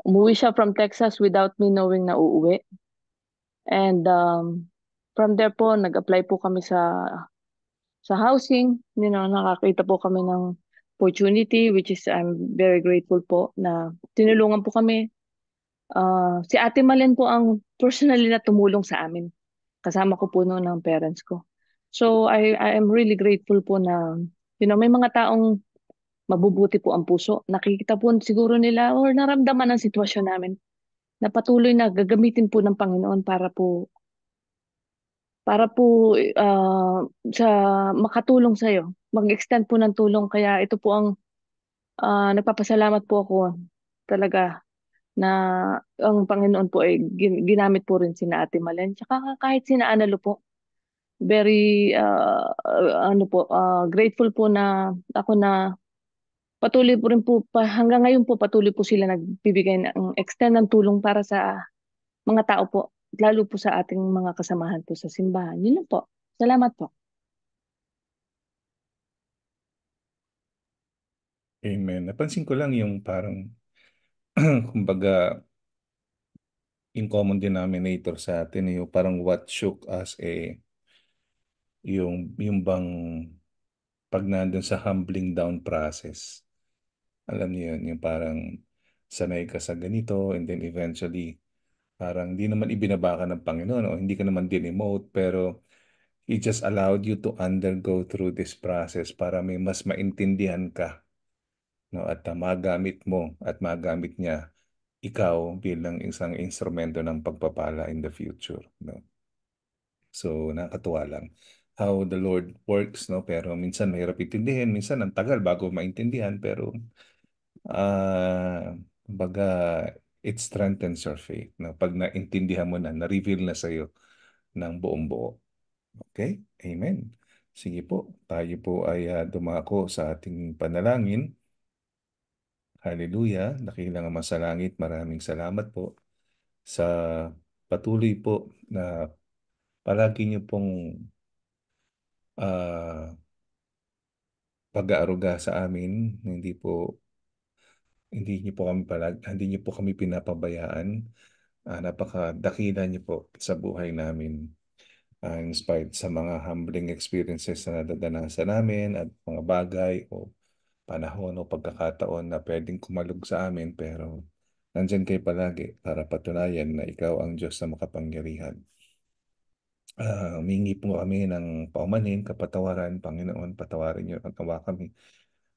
Umuwi siya from Texas without me knowing na uuwi. And um, from there po, nag-apply po kami sa sa housing, you know, nakakita po kami ng opportunity which is I'm very grateful po na tinulungan po kami. Uh, si Ate Malen po ang personally na tumulong sa amin. Kasama ko po noon ng parents ko. So I, I am really grateful po na you know, may mga taong mabubuti po ang puso. Nakikita po siguro nila or naramdaman ang sitwasyon namin na patuloy na gagamitin po ng Panginoon para po para po ah, sa makatulong sa'yo. Mag-extend po ng tulong kaya ito po ang ah, nagpapasalamat po ako talaga na ang Panginoon po ay gin- ginamit po rin sina Ate Malen tsaka kahit sina Analo po. Very ah, ano po ah, grateful po na ako na patuloy po rin po pa, hanggang ngayon po patuloy po sila nagbibigay ng extend ng tulong para sa mga tao po lalo po sa ating mga kasamahan po sa simbahan. Yun lang po. Salamat po. Amen. Napansin ko lang yung parang, [clears throat] kumbaga, in common denominator sa atin eh, yung parang what shook us eh yung yung bang pag nandun sa humbling down process alam niyo yun yung parang sanay ka sa ganito and then eventually Parang hindi naman ibinaba ka ng Panginoon o hindi ka naman dinemote pero He just allowed you to undergo through this process para may mas maintindihan ka no at uh, magamit mo at magamit niya ikaw bilang isang instrumento ng pagpapala in the future no so nakatuwa lang how the Lord works no pero minsan mahirap intindihin minsan ang tagal bago maintindihan pero uh, ah, baga it strengthens your faith. No? Pag naintindihan mo na, na-reveal na sa'yo ng buong buo. Okay? Amen. Sige po, tayo po ay uh, dumako sa ating panalangin. Hallelujah. Nakilang ang masalangit, maraming salamat po sa patuloy po na palagi niyo pong uh, pag-aaruga sa amin. Hindi po hindi niyo po kami palag, hindi niyo po kami pinapabayaan. Uh, napakadakila niyo po sa buhay namin. Uh, spite sa mga humbling experiences na nadadanasan namin at mga bagay o panahon o pagkakataon na pwedeng kumalog sa amin pero nandyan kayo palagi para patunayan na ikaw ang Diyos na makapangyarihan. Uh, ah, mingi po kami ng paumanin, kapatawaran, Panginoon, patawarin niyo ang awa kami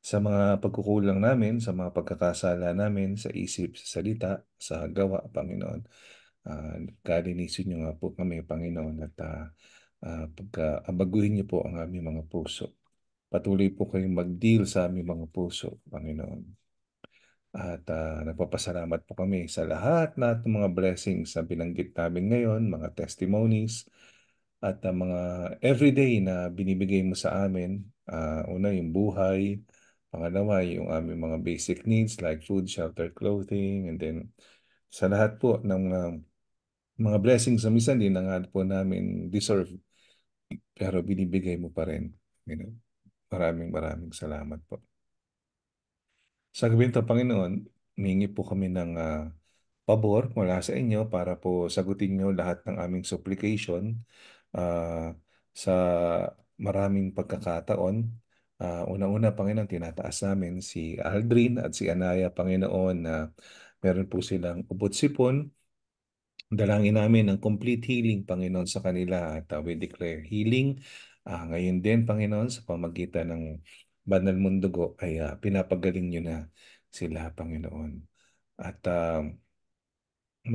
sa mga pagkukulang namin, sa mga pagkakasala namin, sa isip, sa salita, sa gawa, Panginoon. Uh, kalinisin niyo nga po kami, Panginoon, at uh, ah, ah, pagkaabaguhin niyo po ang aming mga puso. Patuloy po kayong mag-deal sa aming mga puso, Panginoon. At uh, nagpapasalamat po kami sa lahat na mga blessings na binanggit namin ngayon, mga testimonies, at uh, mga everyday na binibigay mo sa amin. Uh, una, yung buhay, Pangalawa, yung aming mga basic needs like food, shelter, clothing, and then sa lahat po ng mga, mga blessings sa misan din ang po namin deserve pero binibigay mo pa rin. You know? Maraming maraming salamat po. Sa gawin to, Panginoon, mingi po kami ng uh, pabor mula sa inyo para po sagutin nyo lahat ng aming supplication uh, sa maraming pagkakataon Uh, Unang-una, Panginoon, tinataas namin si Aldrin at si Anaya, Panginoon, na meron po silang ubot sipon. Dalangin namin ang complete healing, Panginoon, sa kanila at uh, we declare healing. Uh, ngayon din, Panginoon, sa pamagitan ng banal mundugo ay uh, pinapagaling nyo na sila, Panginoon. At uh,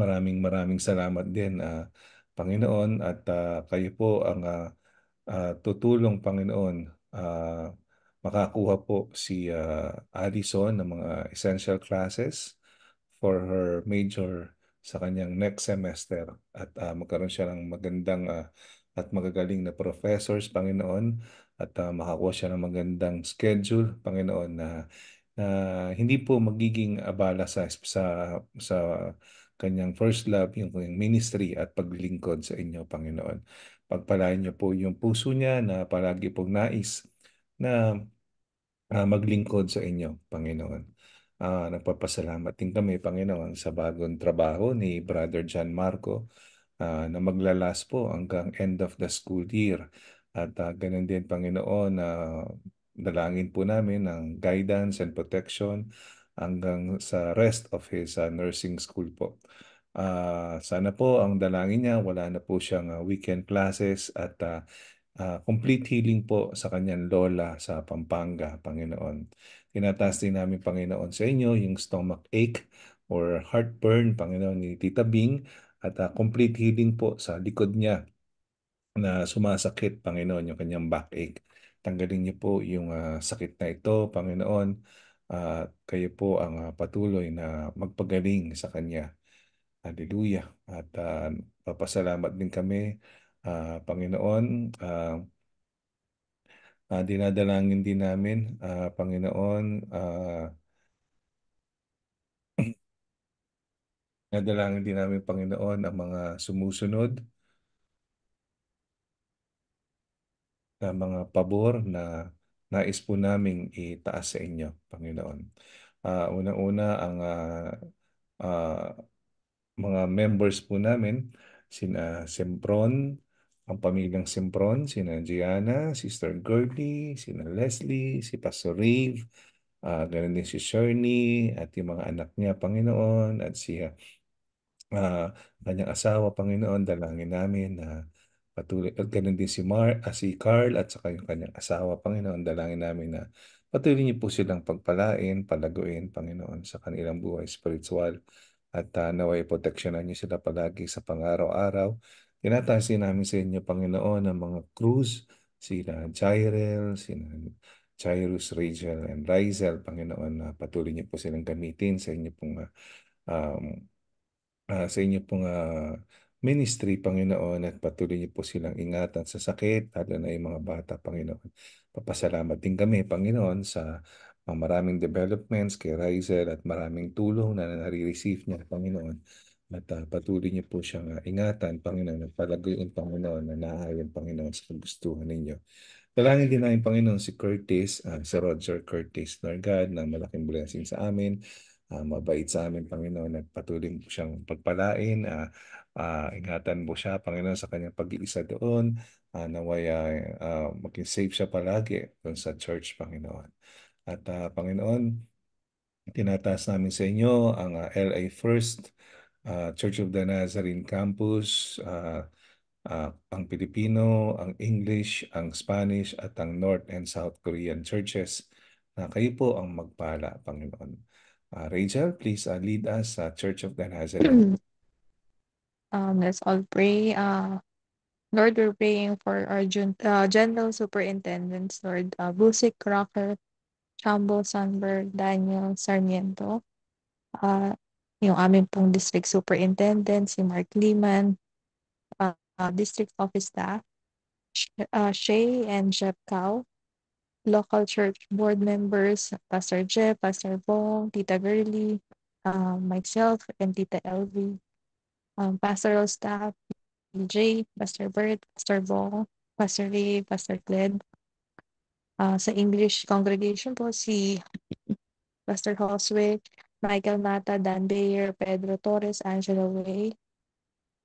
maraming maraming salamat din, uh, Panginoon, at uh, kayo po ang uh, uh, tutulong, Panginoon, uh, makakuha po si uh, ah, Allison ng mga essential classes for her major sa kanyang next semester at uh, magkaroon siya ng magandang uh, at magagaling na professors, Panginoon, at uh, makakuha siya ng magandang schedule, Panginoon, na na hindi po magiging abala sa sa sa kanyang first love, yung kanyang ministry at paglilingkod sa inyo, Panginoon. Pagpalain niyo po yung puso niya na palagi pong nais na uh, maglingkod sa inyo, Panginoon. Uh, nagpapasalamat din kami, Panginoon, sa bagong trabaho ni Brother John Marco uh, na maglalas po hanggang end of the school year. At uh, ganun din, Panginoon, na uh, dalangin po namin ang guidance and protection hanggang sa rest of his uh, nursing school po. Uh, sana po ang dalangin niya, wala na po siyang uh, weekend classes at uh, uh, complete healing po sa kanyang lola sa Pampanga, Panginoon. Tinataas din namin, Panginoon, sa inyo yung stomach ache or heartburn, Panginoon, ni Tita Bing at uh, complete healing po sa likod niya na sumasakit, Panginoon, yung kanyang backache. Tanggalin niyo po yung uh, sakit na ito, Panginoon, at uh, kayo po ang uh, patuloy na magpagaling sa kanya. Hallelujah. At uh, papasalamat din kami Uh, Panginoon, uh, uh, dinadalangin din namin, uh, Panginoon, uh, [clears throat] dinadalangin din namin, Panginoon, ang mga sumusunod na mga pabor na nais po naming itaas sa inyo, Panginoon. Uh, Unang-una, ang uh, uh, mga members po namin, sina Sempron, ang pamilyang Simpron, sina Gianna, Sister Gertie, sina Leslie, si Pastor Rave, uh, ah, ganun din si Shirley at yung mga anak niya, Panginoon, at si uh, kanyang asawa, Panginoon, dalangin namin na patuloy, at ganun din si, Mar, uh, si Carl at saka yung kanyang asawa, Panginoon, dalangin namin na patuloy niyo po silang pagpalain, palaguin, Panginoon, sa kanilang buhay spiritual at uh, naway proteksyonan niyo sila palagi sa pangaraw-araw Tinatasin namin sa inyo, Panginoon, ang mga Cruz, sina Jairel, sina Jairus, Rachel, and Rizel, Panginoon, na ah, patuloy niyo po silang gamitin sa inyo pong, ah, um, uh, sa inyo pong uh, ministry, Panginoon, at patuloy niyo po silang ingatan sa sakit, lalo na yung mga bata, Panginoon. Papasalamat din kami, Panginoon, sa uh, maraming developments kay Rizel at maraming tulong na nare-receive niya, Panginoon at uh, patuloy niyo po siyang uh, ingatan, Panginoon, at palaguin, Panginoon, na naayon, Panginoon, sa kagustuhan ninyo. Dalangin din namin, Panginoon, si Curtis, uh, si Roger Curtis, Lord God, na malaking blessing sa amin. Uh, mabait sa amin, Panginoon, at patuloy mo siyang pagpalain. Uh, uh, ingatan mo siya, Panginoon, sa kanyang pag-iisa doon. Uh, naway uh, uh, maging safe siya palagi doon sa church, Panginoon. At uh, Panginoon, tinataas namin sa inyo ang uh, LA First uh, Church of the Nazarene Campus, uh, uh, ang Pilipino, ang English, ang Spanish at ang North and South Korean churches na kayo po ang magpala, Panginoon. Uh, Rachel, please uh, lead us sa uh, Church of the Nazarene. [clears throat] Um, let's all pray. Uh, Lord, we're praying for our uh, general superintendents, Lord uh, Busick, Crocker, Chambo, Sunberg, Daniel, Sarmiento, uh, yung aming pong district superintendent, si Mark Liman, uh, ah, uh, district office staff, uh, Shay and Jeff Cao, local church board members, Pastor Jeff, Pastor Bong, Tita Gurley, uh, um, myself, and Tita LV, um, pastoral staff, DJ, Pastor Bert, Pastor Bong, Pastor Ray, Pastor Gled. Uh, ah, sa English congregation po, si Pastor Hoswick, Michael Mata, Dan Bayer, Pedro Torres, Angela Way.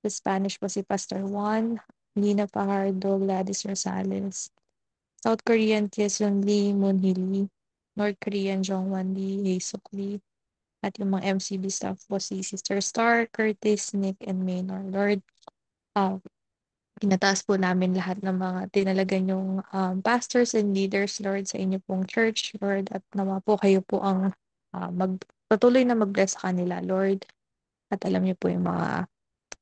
The Spanish po si Pastor Juan, Nina Fajardo, Gladys Rosales. South Korean, Kyesun Lee, Moon Hee Lee. North Korean, Jongwan Lee, Haesuk Lee. At yung mga MCB staff po si Sister Star, Curtis, Nick, and Maynor. Lord, Um, pinataas po namin lahat ng mga tinalaga yung um, pastors and leaders, Lord, sa inyo pong church, Lord, at nawa po kayo po ang uh, mag patuloy na mag-bless sa kanila, Lord. At alam niyo po yung mga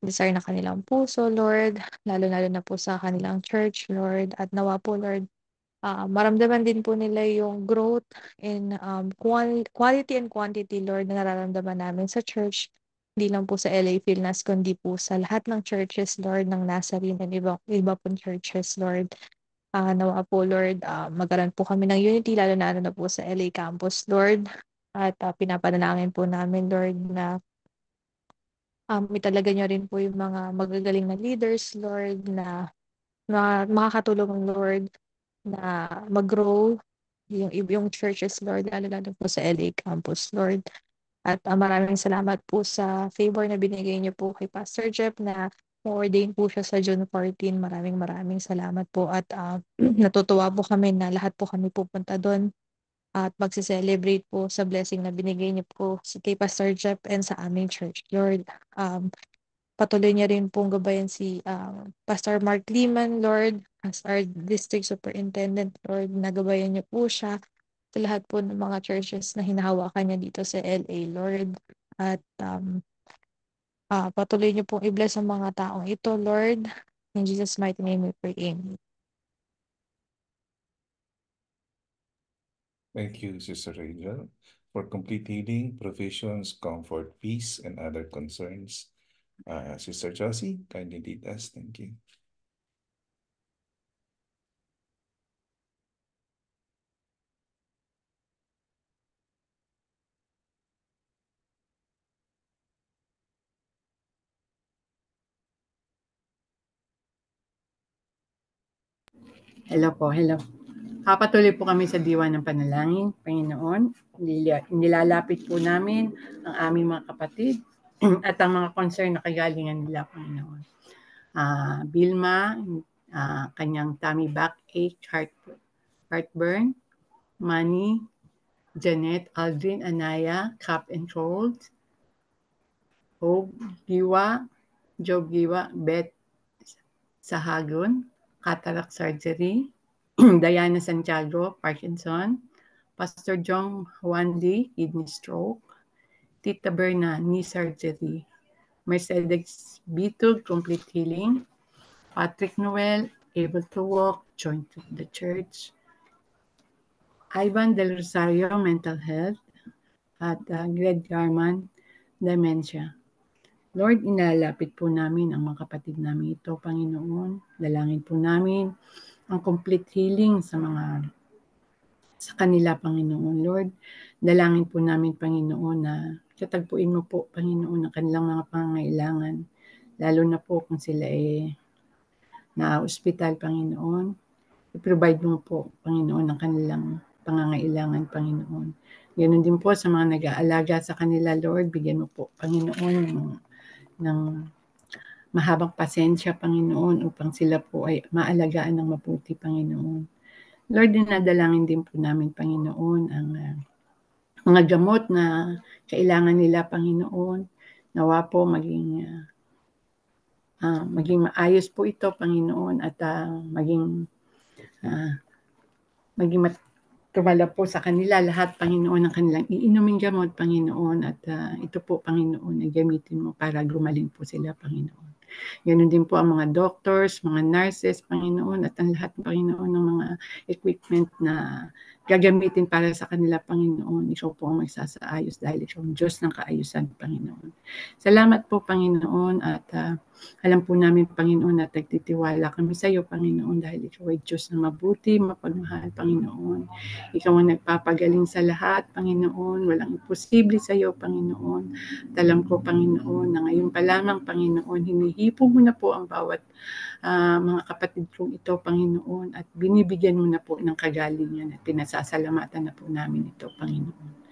desire na kanilang puso, Lord, lalo-lalo na po sa kanilang church, Lord. At nawa po, Lord, uh, maramdaman din po nila yung growth in um, quality and quantity, Lord, na nararamdaman namin sa church. Hindi lang po sa LA Philnas, kundi po sa lahat ng churches, Lord, ng Nazarene and iba, iba pong churches, Lord. Uh, nawa po, Lord, uh, ah, magaran po kami ng unity, lalo na ano na po sa LA campus, Lord. At, ah, pinapanalangin po namin Lord na, um, italaga niyo rin po yung mga magagaling na leaders Lord na na makakatulong Lord na mag-grow yung yung churches Lord lalo-lalo po sa LA campus Lord. At uh, maraming salamat po sa favor na binigay niyo po kay Pastor Jeff na ordain po siya sa June 14. Maraming maraming salamat po at uh, [clears throat] natutuwa po kami na lahat po kami pupunta doon at magse-celebrate po sa blessing na binigay niyo po si kay Pastor Jeff and sa aming church. Lord, um, patuloy niya rin pong gabayan si um, Pastor Mark Liman, Lord, as our district superintendent, Lord, nagabayan niyo po siya sa lahat po ng mga churches na hinahawakan niya dito sa LA, Lord. At um, uh, patuloy niyo pong i-bless ang mga taong ito, Lord. In Jesus' mighty name we pray. Amen. Thank you, Sister Angel, for complete healing, provisions, comfort, peace, and other concerns. Uh, Sister Josie, kindly lead us. Thank you. Hello po, hello. Kapatuloy po kami sa diwa ng panalangin, Panginoon. Nilalapit po namin ang aming mga kapatid [clears throat] at ang mga concern na kagalingan nila, Panginoon. Uh, ah, Bilma, uh, ah, kanyang tummy backache, heart, heartburn, Manny, Janet, Aldrin, Anaya, Cup and Cold, Hope, Giwa, Job Giwa, Beth Sahagun, Cataract Surgery, [clears throat] Diana Santiago, Parkinson. Pastor John Juan Lee, kidney stroke. Tita Berna, knee surgery. Mercedes Beetle, complete healing. Patrick Noel, able to walk, joined to the church. Ivan Del Rosario, mental health. At uh, Greg Garman, dementia. Lord, inalapit po namin ang mga kapatid namin ito, Panginoon. Dalangin po namin ang complete healing sa mga sa kanila, Panginoon Lord. Dalangin po namin, Panginoon, na katagpuin mo po, Panginoon, ang kanilang mga pangangailangan. Lalo na po kung sila ay eh, na ospital, Panginoon. I-provide mo po, Panginoon, ang kanilang pangangailangan, Panginoon. Ganon din po sa mga nag-aalaga sa kanila, Lord. Bigyan mo po, Panginoon, ng, ng mahabang pasensya, Panginoon, upang sila po ay maalagaan ng mabuti, Panginoon. Lord, dinadalangin din po namin, Panginoon, ang uh, mga gamot na kailangan nila, Panginoon. Nawa po maging, uh, uh, maging maayos po ito, Panginoon, at uh, maging, uh, maging mat- tumala po sa kanila lahat, Panginoon, ang kanilang iinuming gamot, Panginoon. At uh, ito po, Panginoon, ay gamitin mo para gumaling po sila, Panginoon. Ganun din po ang mga doctors, mga nurses, Panginoon, at ang lahat, Panginoon, ng mga equipment na gagamitin para sa kanila, Panginoon. Ikaw po ang magsasaayos dahil ikaw ang Diyos ng kaayusan, Panginoon. Salamat po, Panginoon, at uh, alam po namin, Panginoon, na nagtitiwala kami sa iyo, Panginoon, dahil ikaw ay Diyos na mabuti, mapagmahal, Panginoon. Ikaw ang nagpapagaling sa lahat, Panginoon. Walang imposible sa iyo, Panginoon. At alam ko, Panginoon, na ngayon pa lamang, Panginoon, hinihipo mo na po ang bawat uh, mga kapatid kong ito, Panginoon, at binibigyan mo na po ng kagalingan at pinasasalamatan na po namin ito, Panginoon.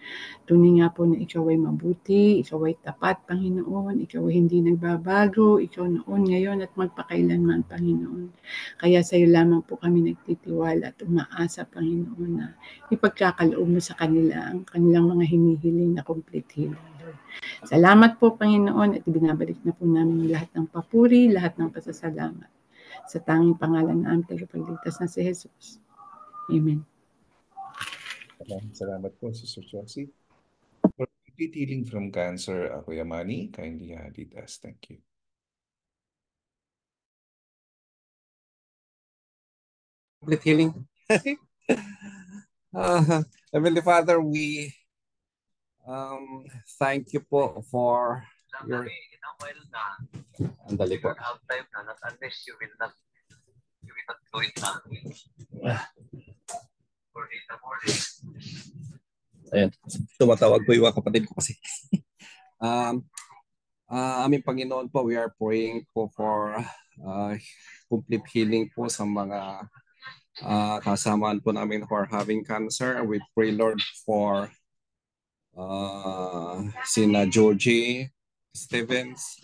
Tunay nga po na ikaw ay mabuti, ikaw ay tapat, Panginoon, ikaw ay hindi nagbabago, ikaw noon, ngayon at magpakailanman, Panginoon. Kaya sa iyo lamang po kami nagtitiwala at umaasa, Panginoon, na ipagkakaloob mo sa kanila ang kanilang mga hinihiling na kumpletihin. Salamat po, Panginoon, at ibinabalik na po namin lahat ng papuri, lahat ng pasasalamat sa tanging pangalan ng aming tagapagligtas na si Jesus. Amen. Salamat po, Sister Chelsea. For complete healing from cancer, ako uh, Kuya kindly uh, us. Thank you. Complete healing. [laughs] uh, Heavenly Father, we um, thank you po for lang you're, in a while na. Ang dali po. out time na, not unless you will not, you will not do it na. Ah. Or in the morning. Ayan. Tumatawag po yung mga kapatid ko kasi. [laughs] um, uh, aming Panginoon po, we are praying po for uh, complete healing po sa mga uh, kasamaan po namin who are having cancer. We pray, Lord, for uh, sina Georgie, Stevens,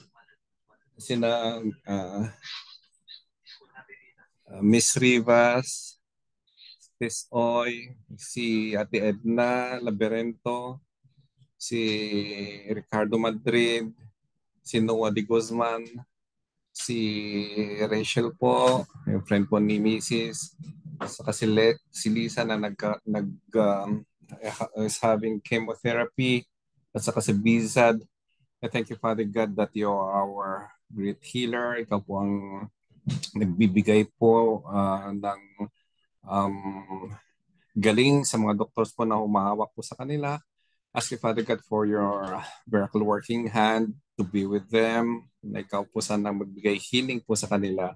sina uh, uh, Miss Rivas, Sis Oy, si Ate Edna Laberento, si Ricardo Madrid, si Noah de Guzman, si Rachel po, yung friend po ni Mrs. Saka si, Le, si Lisa na nag, nag um, is having chemotherapy at saka si Bizad I thank you, Father God, that you are our great healer. Ikaw po ang nagbibigay po uh, ng um, galing sa mga doctors po na humahawak po sa kanila. Ask you, Father God, for your miracle working hand to be with them. Na ikaw po sana magbigay healing po sa kanila.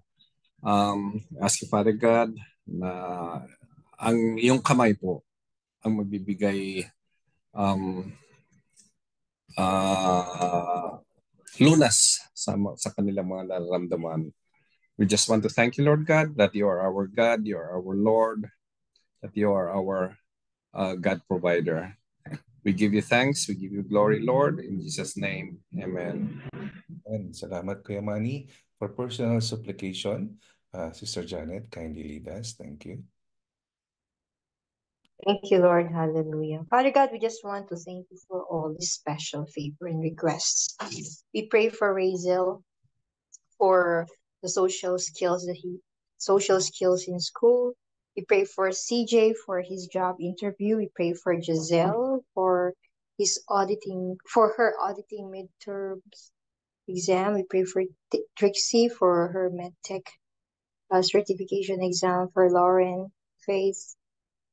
Um, ask you, Father God, na ang iyong kamay po ang magbibigay um, uh, lunas sa, sa kanilang mga nararamdaman. We just want to thank you, Lord God, that you are our God, you are our Lord, that you are our uh, God provider. We give you thanks, we give you glory, Lord, in Jesus' name. Amen. Amen. Salamat, Kuya Manny. For personal supplication, uh, Sister Janet, kindly lead us. Thank you. Thank you, Lord. Hallelujah. Father God, we just want to thank you for all this special favor and requests. We pray for Razel for the social skills that he social skills in school. We pray for CJ for his job interview. We pray for Giselle for his auditing for her auditing midterms exam. We pray for Trixie for her medtech uh, certification exam for Lauren, Faith,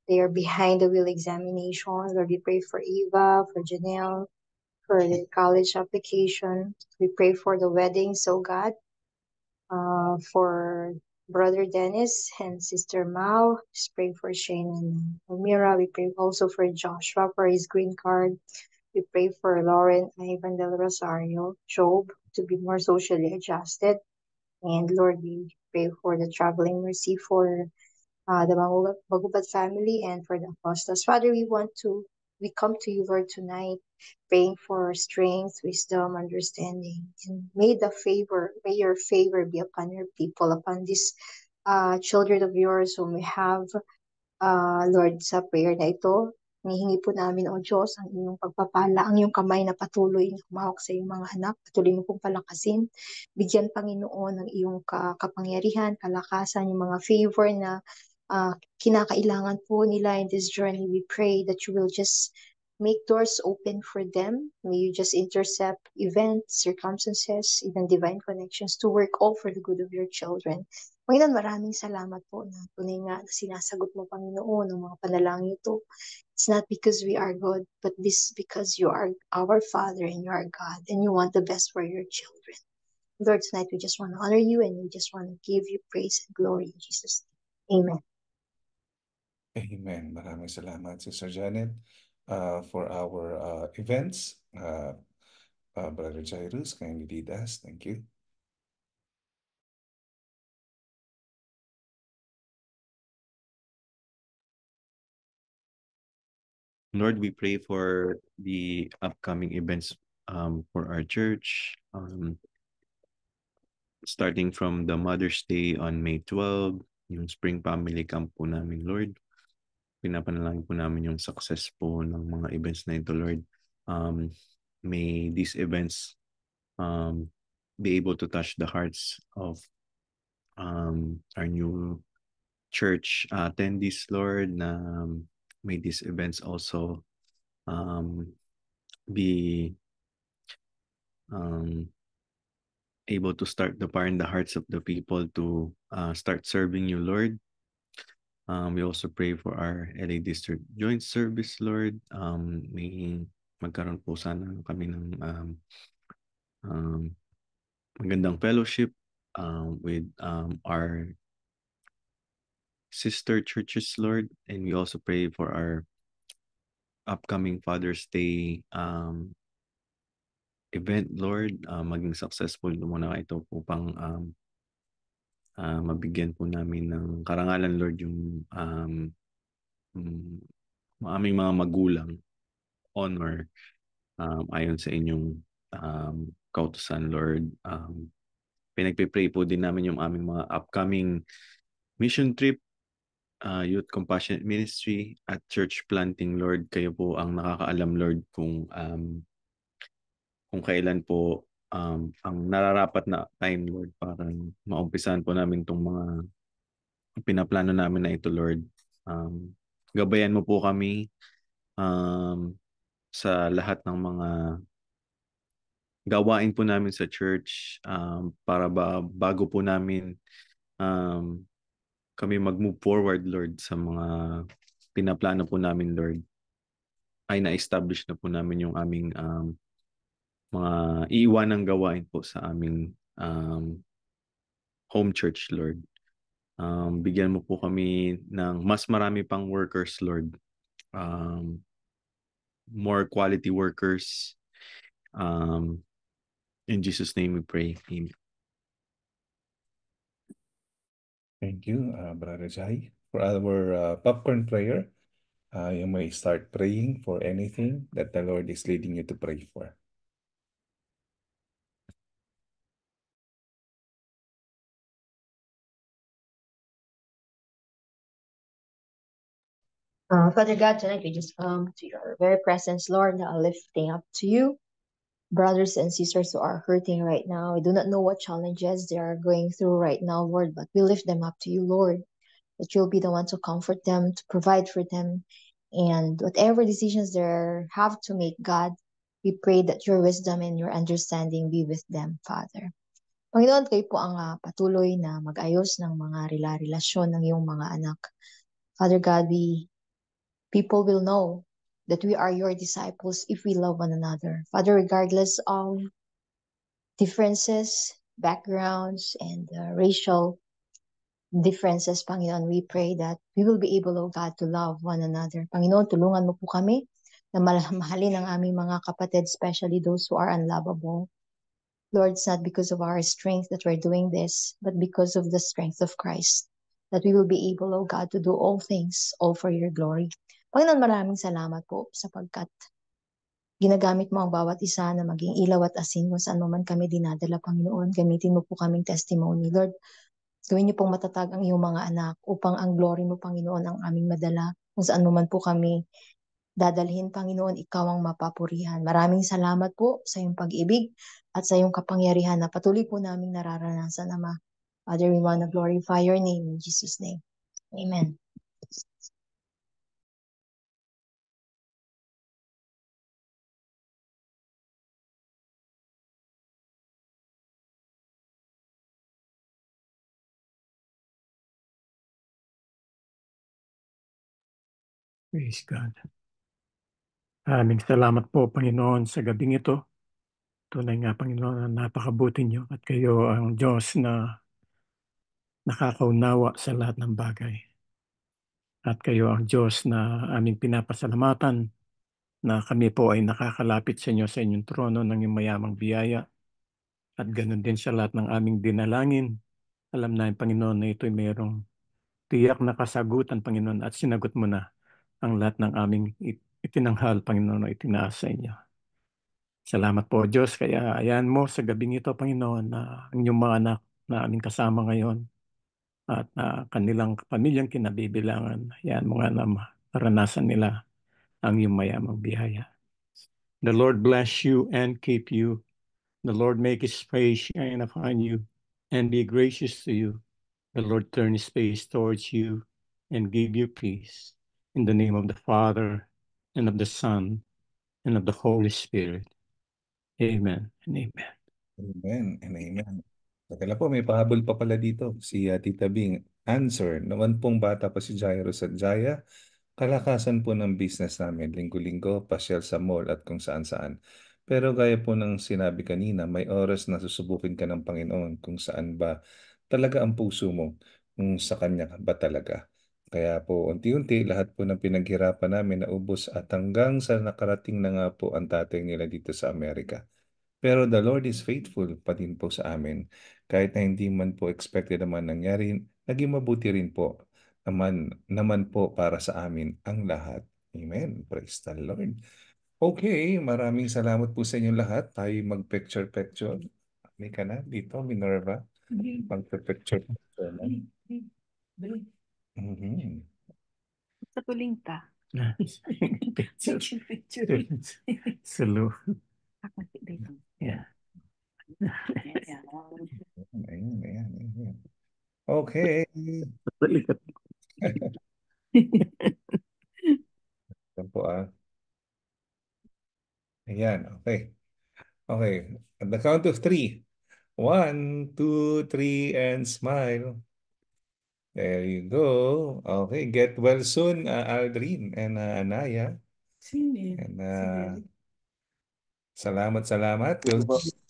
they are behind the wheel examinations. Lord, we pray for Eva, for Janelle, for the college application. We pray for the wedding, so God, uh, for Brother Dennis and Sister Mao. Just pray for Shane and Amira. We pray also for Joshua for his green card. We pray for Lauren, Ivan del Rosario, Job to be more socially adjusted. And Lord, we pray for the traveling mercy for uh, the Bagubat family and for the apostles. Father, we want to, we come to you, Lord, tonight, praying for strength, wisdom, understanding, and may the favor, may your favor be upon your people, upon these uh, children of yours whom we have, uh, Lord, sa prayer na ito. Hinihingi po namin, O Diyos, ang inyong pagpapala, ang iyong kamay na patuloy na humahok sa iyong mga anak. Patuloy mo pong palakasin. Bigyan, Panginoon, ng iyong kapangyarihan, kalakasan, yung mga favor na uh, kinakailangan po nila in this journey. We pray that you will just make doors open for them. May you just intercept events, circumstances, even divine connections to work all for the good of your children. Panginoon, maraming salamat po na tunay nga na sinasagot mo, Panginoon, ang mga panalangin ito. It's not because we are God, but this because you are our Father and you are God and you want the best for your children. Lord, tonight we just want to honor you and we just want to give you praise and glory in Jesus' name. Amen. Amen. Maraming salamat, Sister Janet, uh, for our uh, events. Uh, uh, Brother Jairus, kindly lead us. Thank you. Lord, we pray for the upcoming events um, for our church, um, starting from the Mother's Day on May 12, yung Spring Family Camp po namin, Lord. Pinapanalangin po namin yung success po ng mga events na ito, Lord. Um, may these events um, be able to touch the hearts of um, our new church attendees, Lord, na um, may these events also um, be um, able to start the fire in the hearts of the people to uh, start serving you, Lord. Um, we also pray for our LA District Joint Service, Lord. Um, may magkaroon po sana kami ng um, um, magandang fellowship um, with um, our sister churches, Lord. And we also pray for our upcoming Father's Day um, event, Lord. Uh, maging successful muna ito upang um, uh, mabigyan po namin ng karangalan Lord yung um, um aming mga magulang honor um, ayon sa inyong um, kautosan Lord um, pinagpe-pray po din namin yung aming mga upcoming mission trip uh, Youth Compassion Ministry at Church Planting Lord kayo po ang nakakaalam Lord kung um, kung kailan po um, ang nararapat na time, Lord, parang maumpisahan po namin itong mga pinaplano namin na ito, Lord. Um, gabayan mo po kami um, sa lahat ng mga gawain po namin sa church um, para ba, bago po namin um, kami mag-move forward, Lord, sa mga pinaplano po namin, Lord ay na-establish na po namin yung aming um, mga iiwan ng gawain po sa aming um, home church, Lord. Um, bigyan mo po kami ng mas marami pang workers, Lord. Um, more quality workers. Um, in Jesus' name we pray. Amen. Thank you, uh, Brother Jai. For our uh, popcorn prayer, uh, you may start praying for anything that the Lord is leading you to pray for. Uh, Father God, tonight we just come to your very presence, Lord, now lifting up to you brothers and sisters who are hurting right now. We do not know what challenges they are going through right now, Lord, but we lift them up to you, Lord, that you'll be the one to comfort them, to provide for them, and whatever decisions they have to make, God, we pray that your wisdom and your understanding be with them, Father. Panginoon, kayo po ang uh, patuloy na mag-ayos ng mga rela relasyon ng iyong mga anak. Father God, we people will know that we are your disciples if we love one another. Father, regardless of differences, backgrounds, and uh, racial differences, Panginoon, we pray that we will be able, O oh God, to love one another. Panginoon, tulungan mo po kami na [laughs] mahalin ang aming mga kapatid, especially those who are unlovable. Lord, it's not because of our strength that we're doing this, but because of the strength of Christ, that we will be able, O oh God, to do all things, all for your glory. Panginoon, maraming salamat po sapagkat ginagamit mo ang bawat isa na maging ilaw at asin kung saan man kami dinadala, Panginoon. Gamitin mo po kaming testimony, Lord. Gawin niyo pong matatag ang iyong mga anak upang ang glory mo, Panginoon, ang aming madala kung saan man po kami dadalhin, Panginoon, ikaw ang mapapurihan. Maraming salamat po sa iyong pag-ibig at sa iyong kapangyarihan na patuloy po naming nararanasan, Ama. Father, we want to glorify your name in Jesus' name. Amen. Praise God. Aming salamat po, Panginoon, sa gabing ito. Tunay nga, Panginoon, na napakabuti niyo at kayo ang Diyos na nakakaunawa sa lahat ng bagay. At kayo ang Diyos na aming pinapasalamatan na kami po ay nakakalapit sa inyo sa inyong trono ng mayamang biyaya. At ganoon din sa lahat ng aming dinalangin. Alam na, Panginoon, na ito'y mayroong tiyak na kasagutan, Panginoon, at sinagot mo na ang lahat ng aming itinanghal, Panginoon, na itinaas sa inyo. Salamat po, Diyos. Kaya ayan mo sa gabi nito, Panginoon, na ang inyong mga anak na aming kasama ngayon at na kanilang pamilyang kinabibilangan, ayan mga na maranasan nila ang iyong mayamang biyaya. The Lord bless you and keep you. The Lord make His face shine upon you and be gracious to you. The Lord turn His face towards you and give you peace. In the name of the Father, and of the Son, and of the Holy Spirit. Amen and amen. Amen and amen. Pagkala po, may pahabol pa pala dito. Si uh, Tita Bing, answer. Naman pong bata pa si Jairus at Jaya. Kalakasan po ng business namin, linggo-linggo, pasyal sa mall at kung saan-saan. Pero gaya po ng sinabi kanina, may oras na susubukin ka ng Panginoon kung saan ba talaga ang puso mo, kung mm, sa Kanya ba talaga. Kaya po unti-unti lahat po ng pinaghirapan namin naubos at hanggang sa nakarating na nga po ang tatay nila dito sa Amerika. Pero the Lord is faithful pa din po sa amin. Kahit na hindi man po expected naman nangyari, naging mabuti rin po naman, naman po para sa amin ang lahat. Amen. Praise the Lord. Okay, maraming salamat po sa inyong lahat. Tayo mag-picture-picture. May ka na dito, Minerva. Mag-picture-picture na. Mm-hmm. Sa kulinta. [laughs] picture. Picture. picture. [laughs] Salo. Ako si Dito. Yeah. ayan, ayan, ayan, ayan. Okay. [laughs] Yan po ah. Ayan, okay. Okay, at the count of three. One, two, three, and smile. There you go. Okay, get well soon, uh, Aldrin and uh, Anaya. Sige. And uh, Sige. salamat, salamat. Good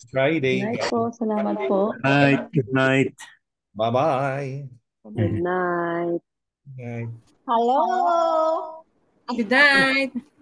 Friday. Good night po. Salamat po. Good night. Good night. Bye-bye. Good night. Good night. Hello. Good night.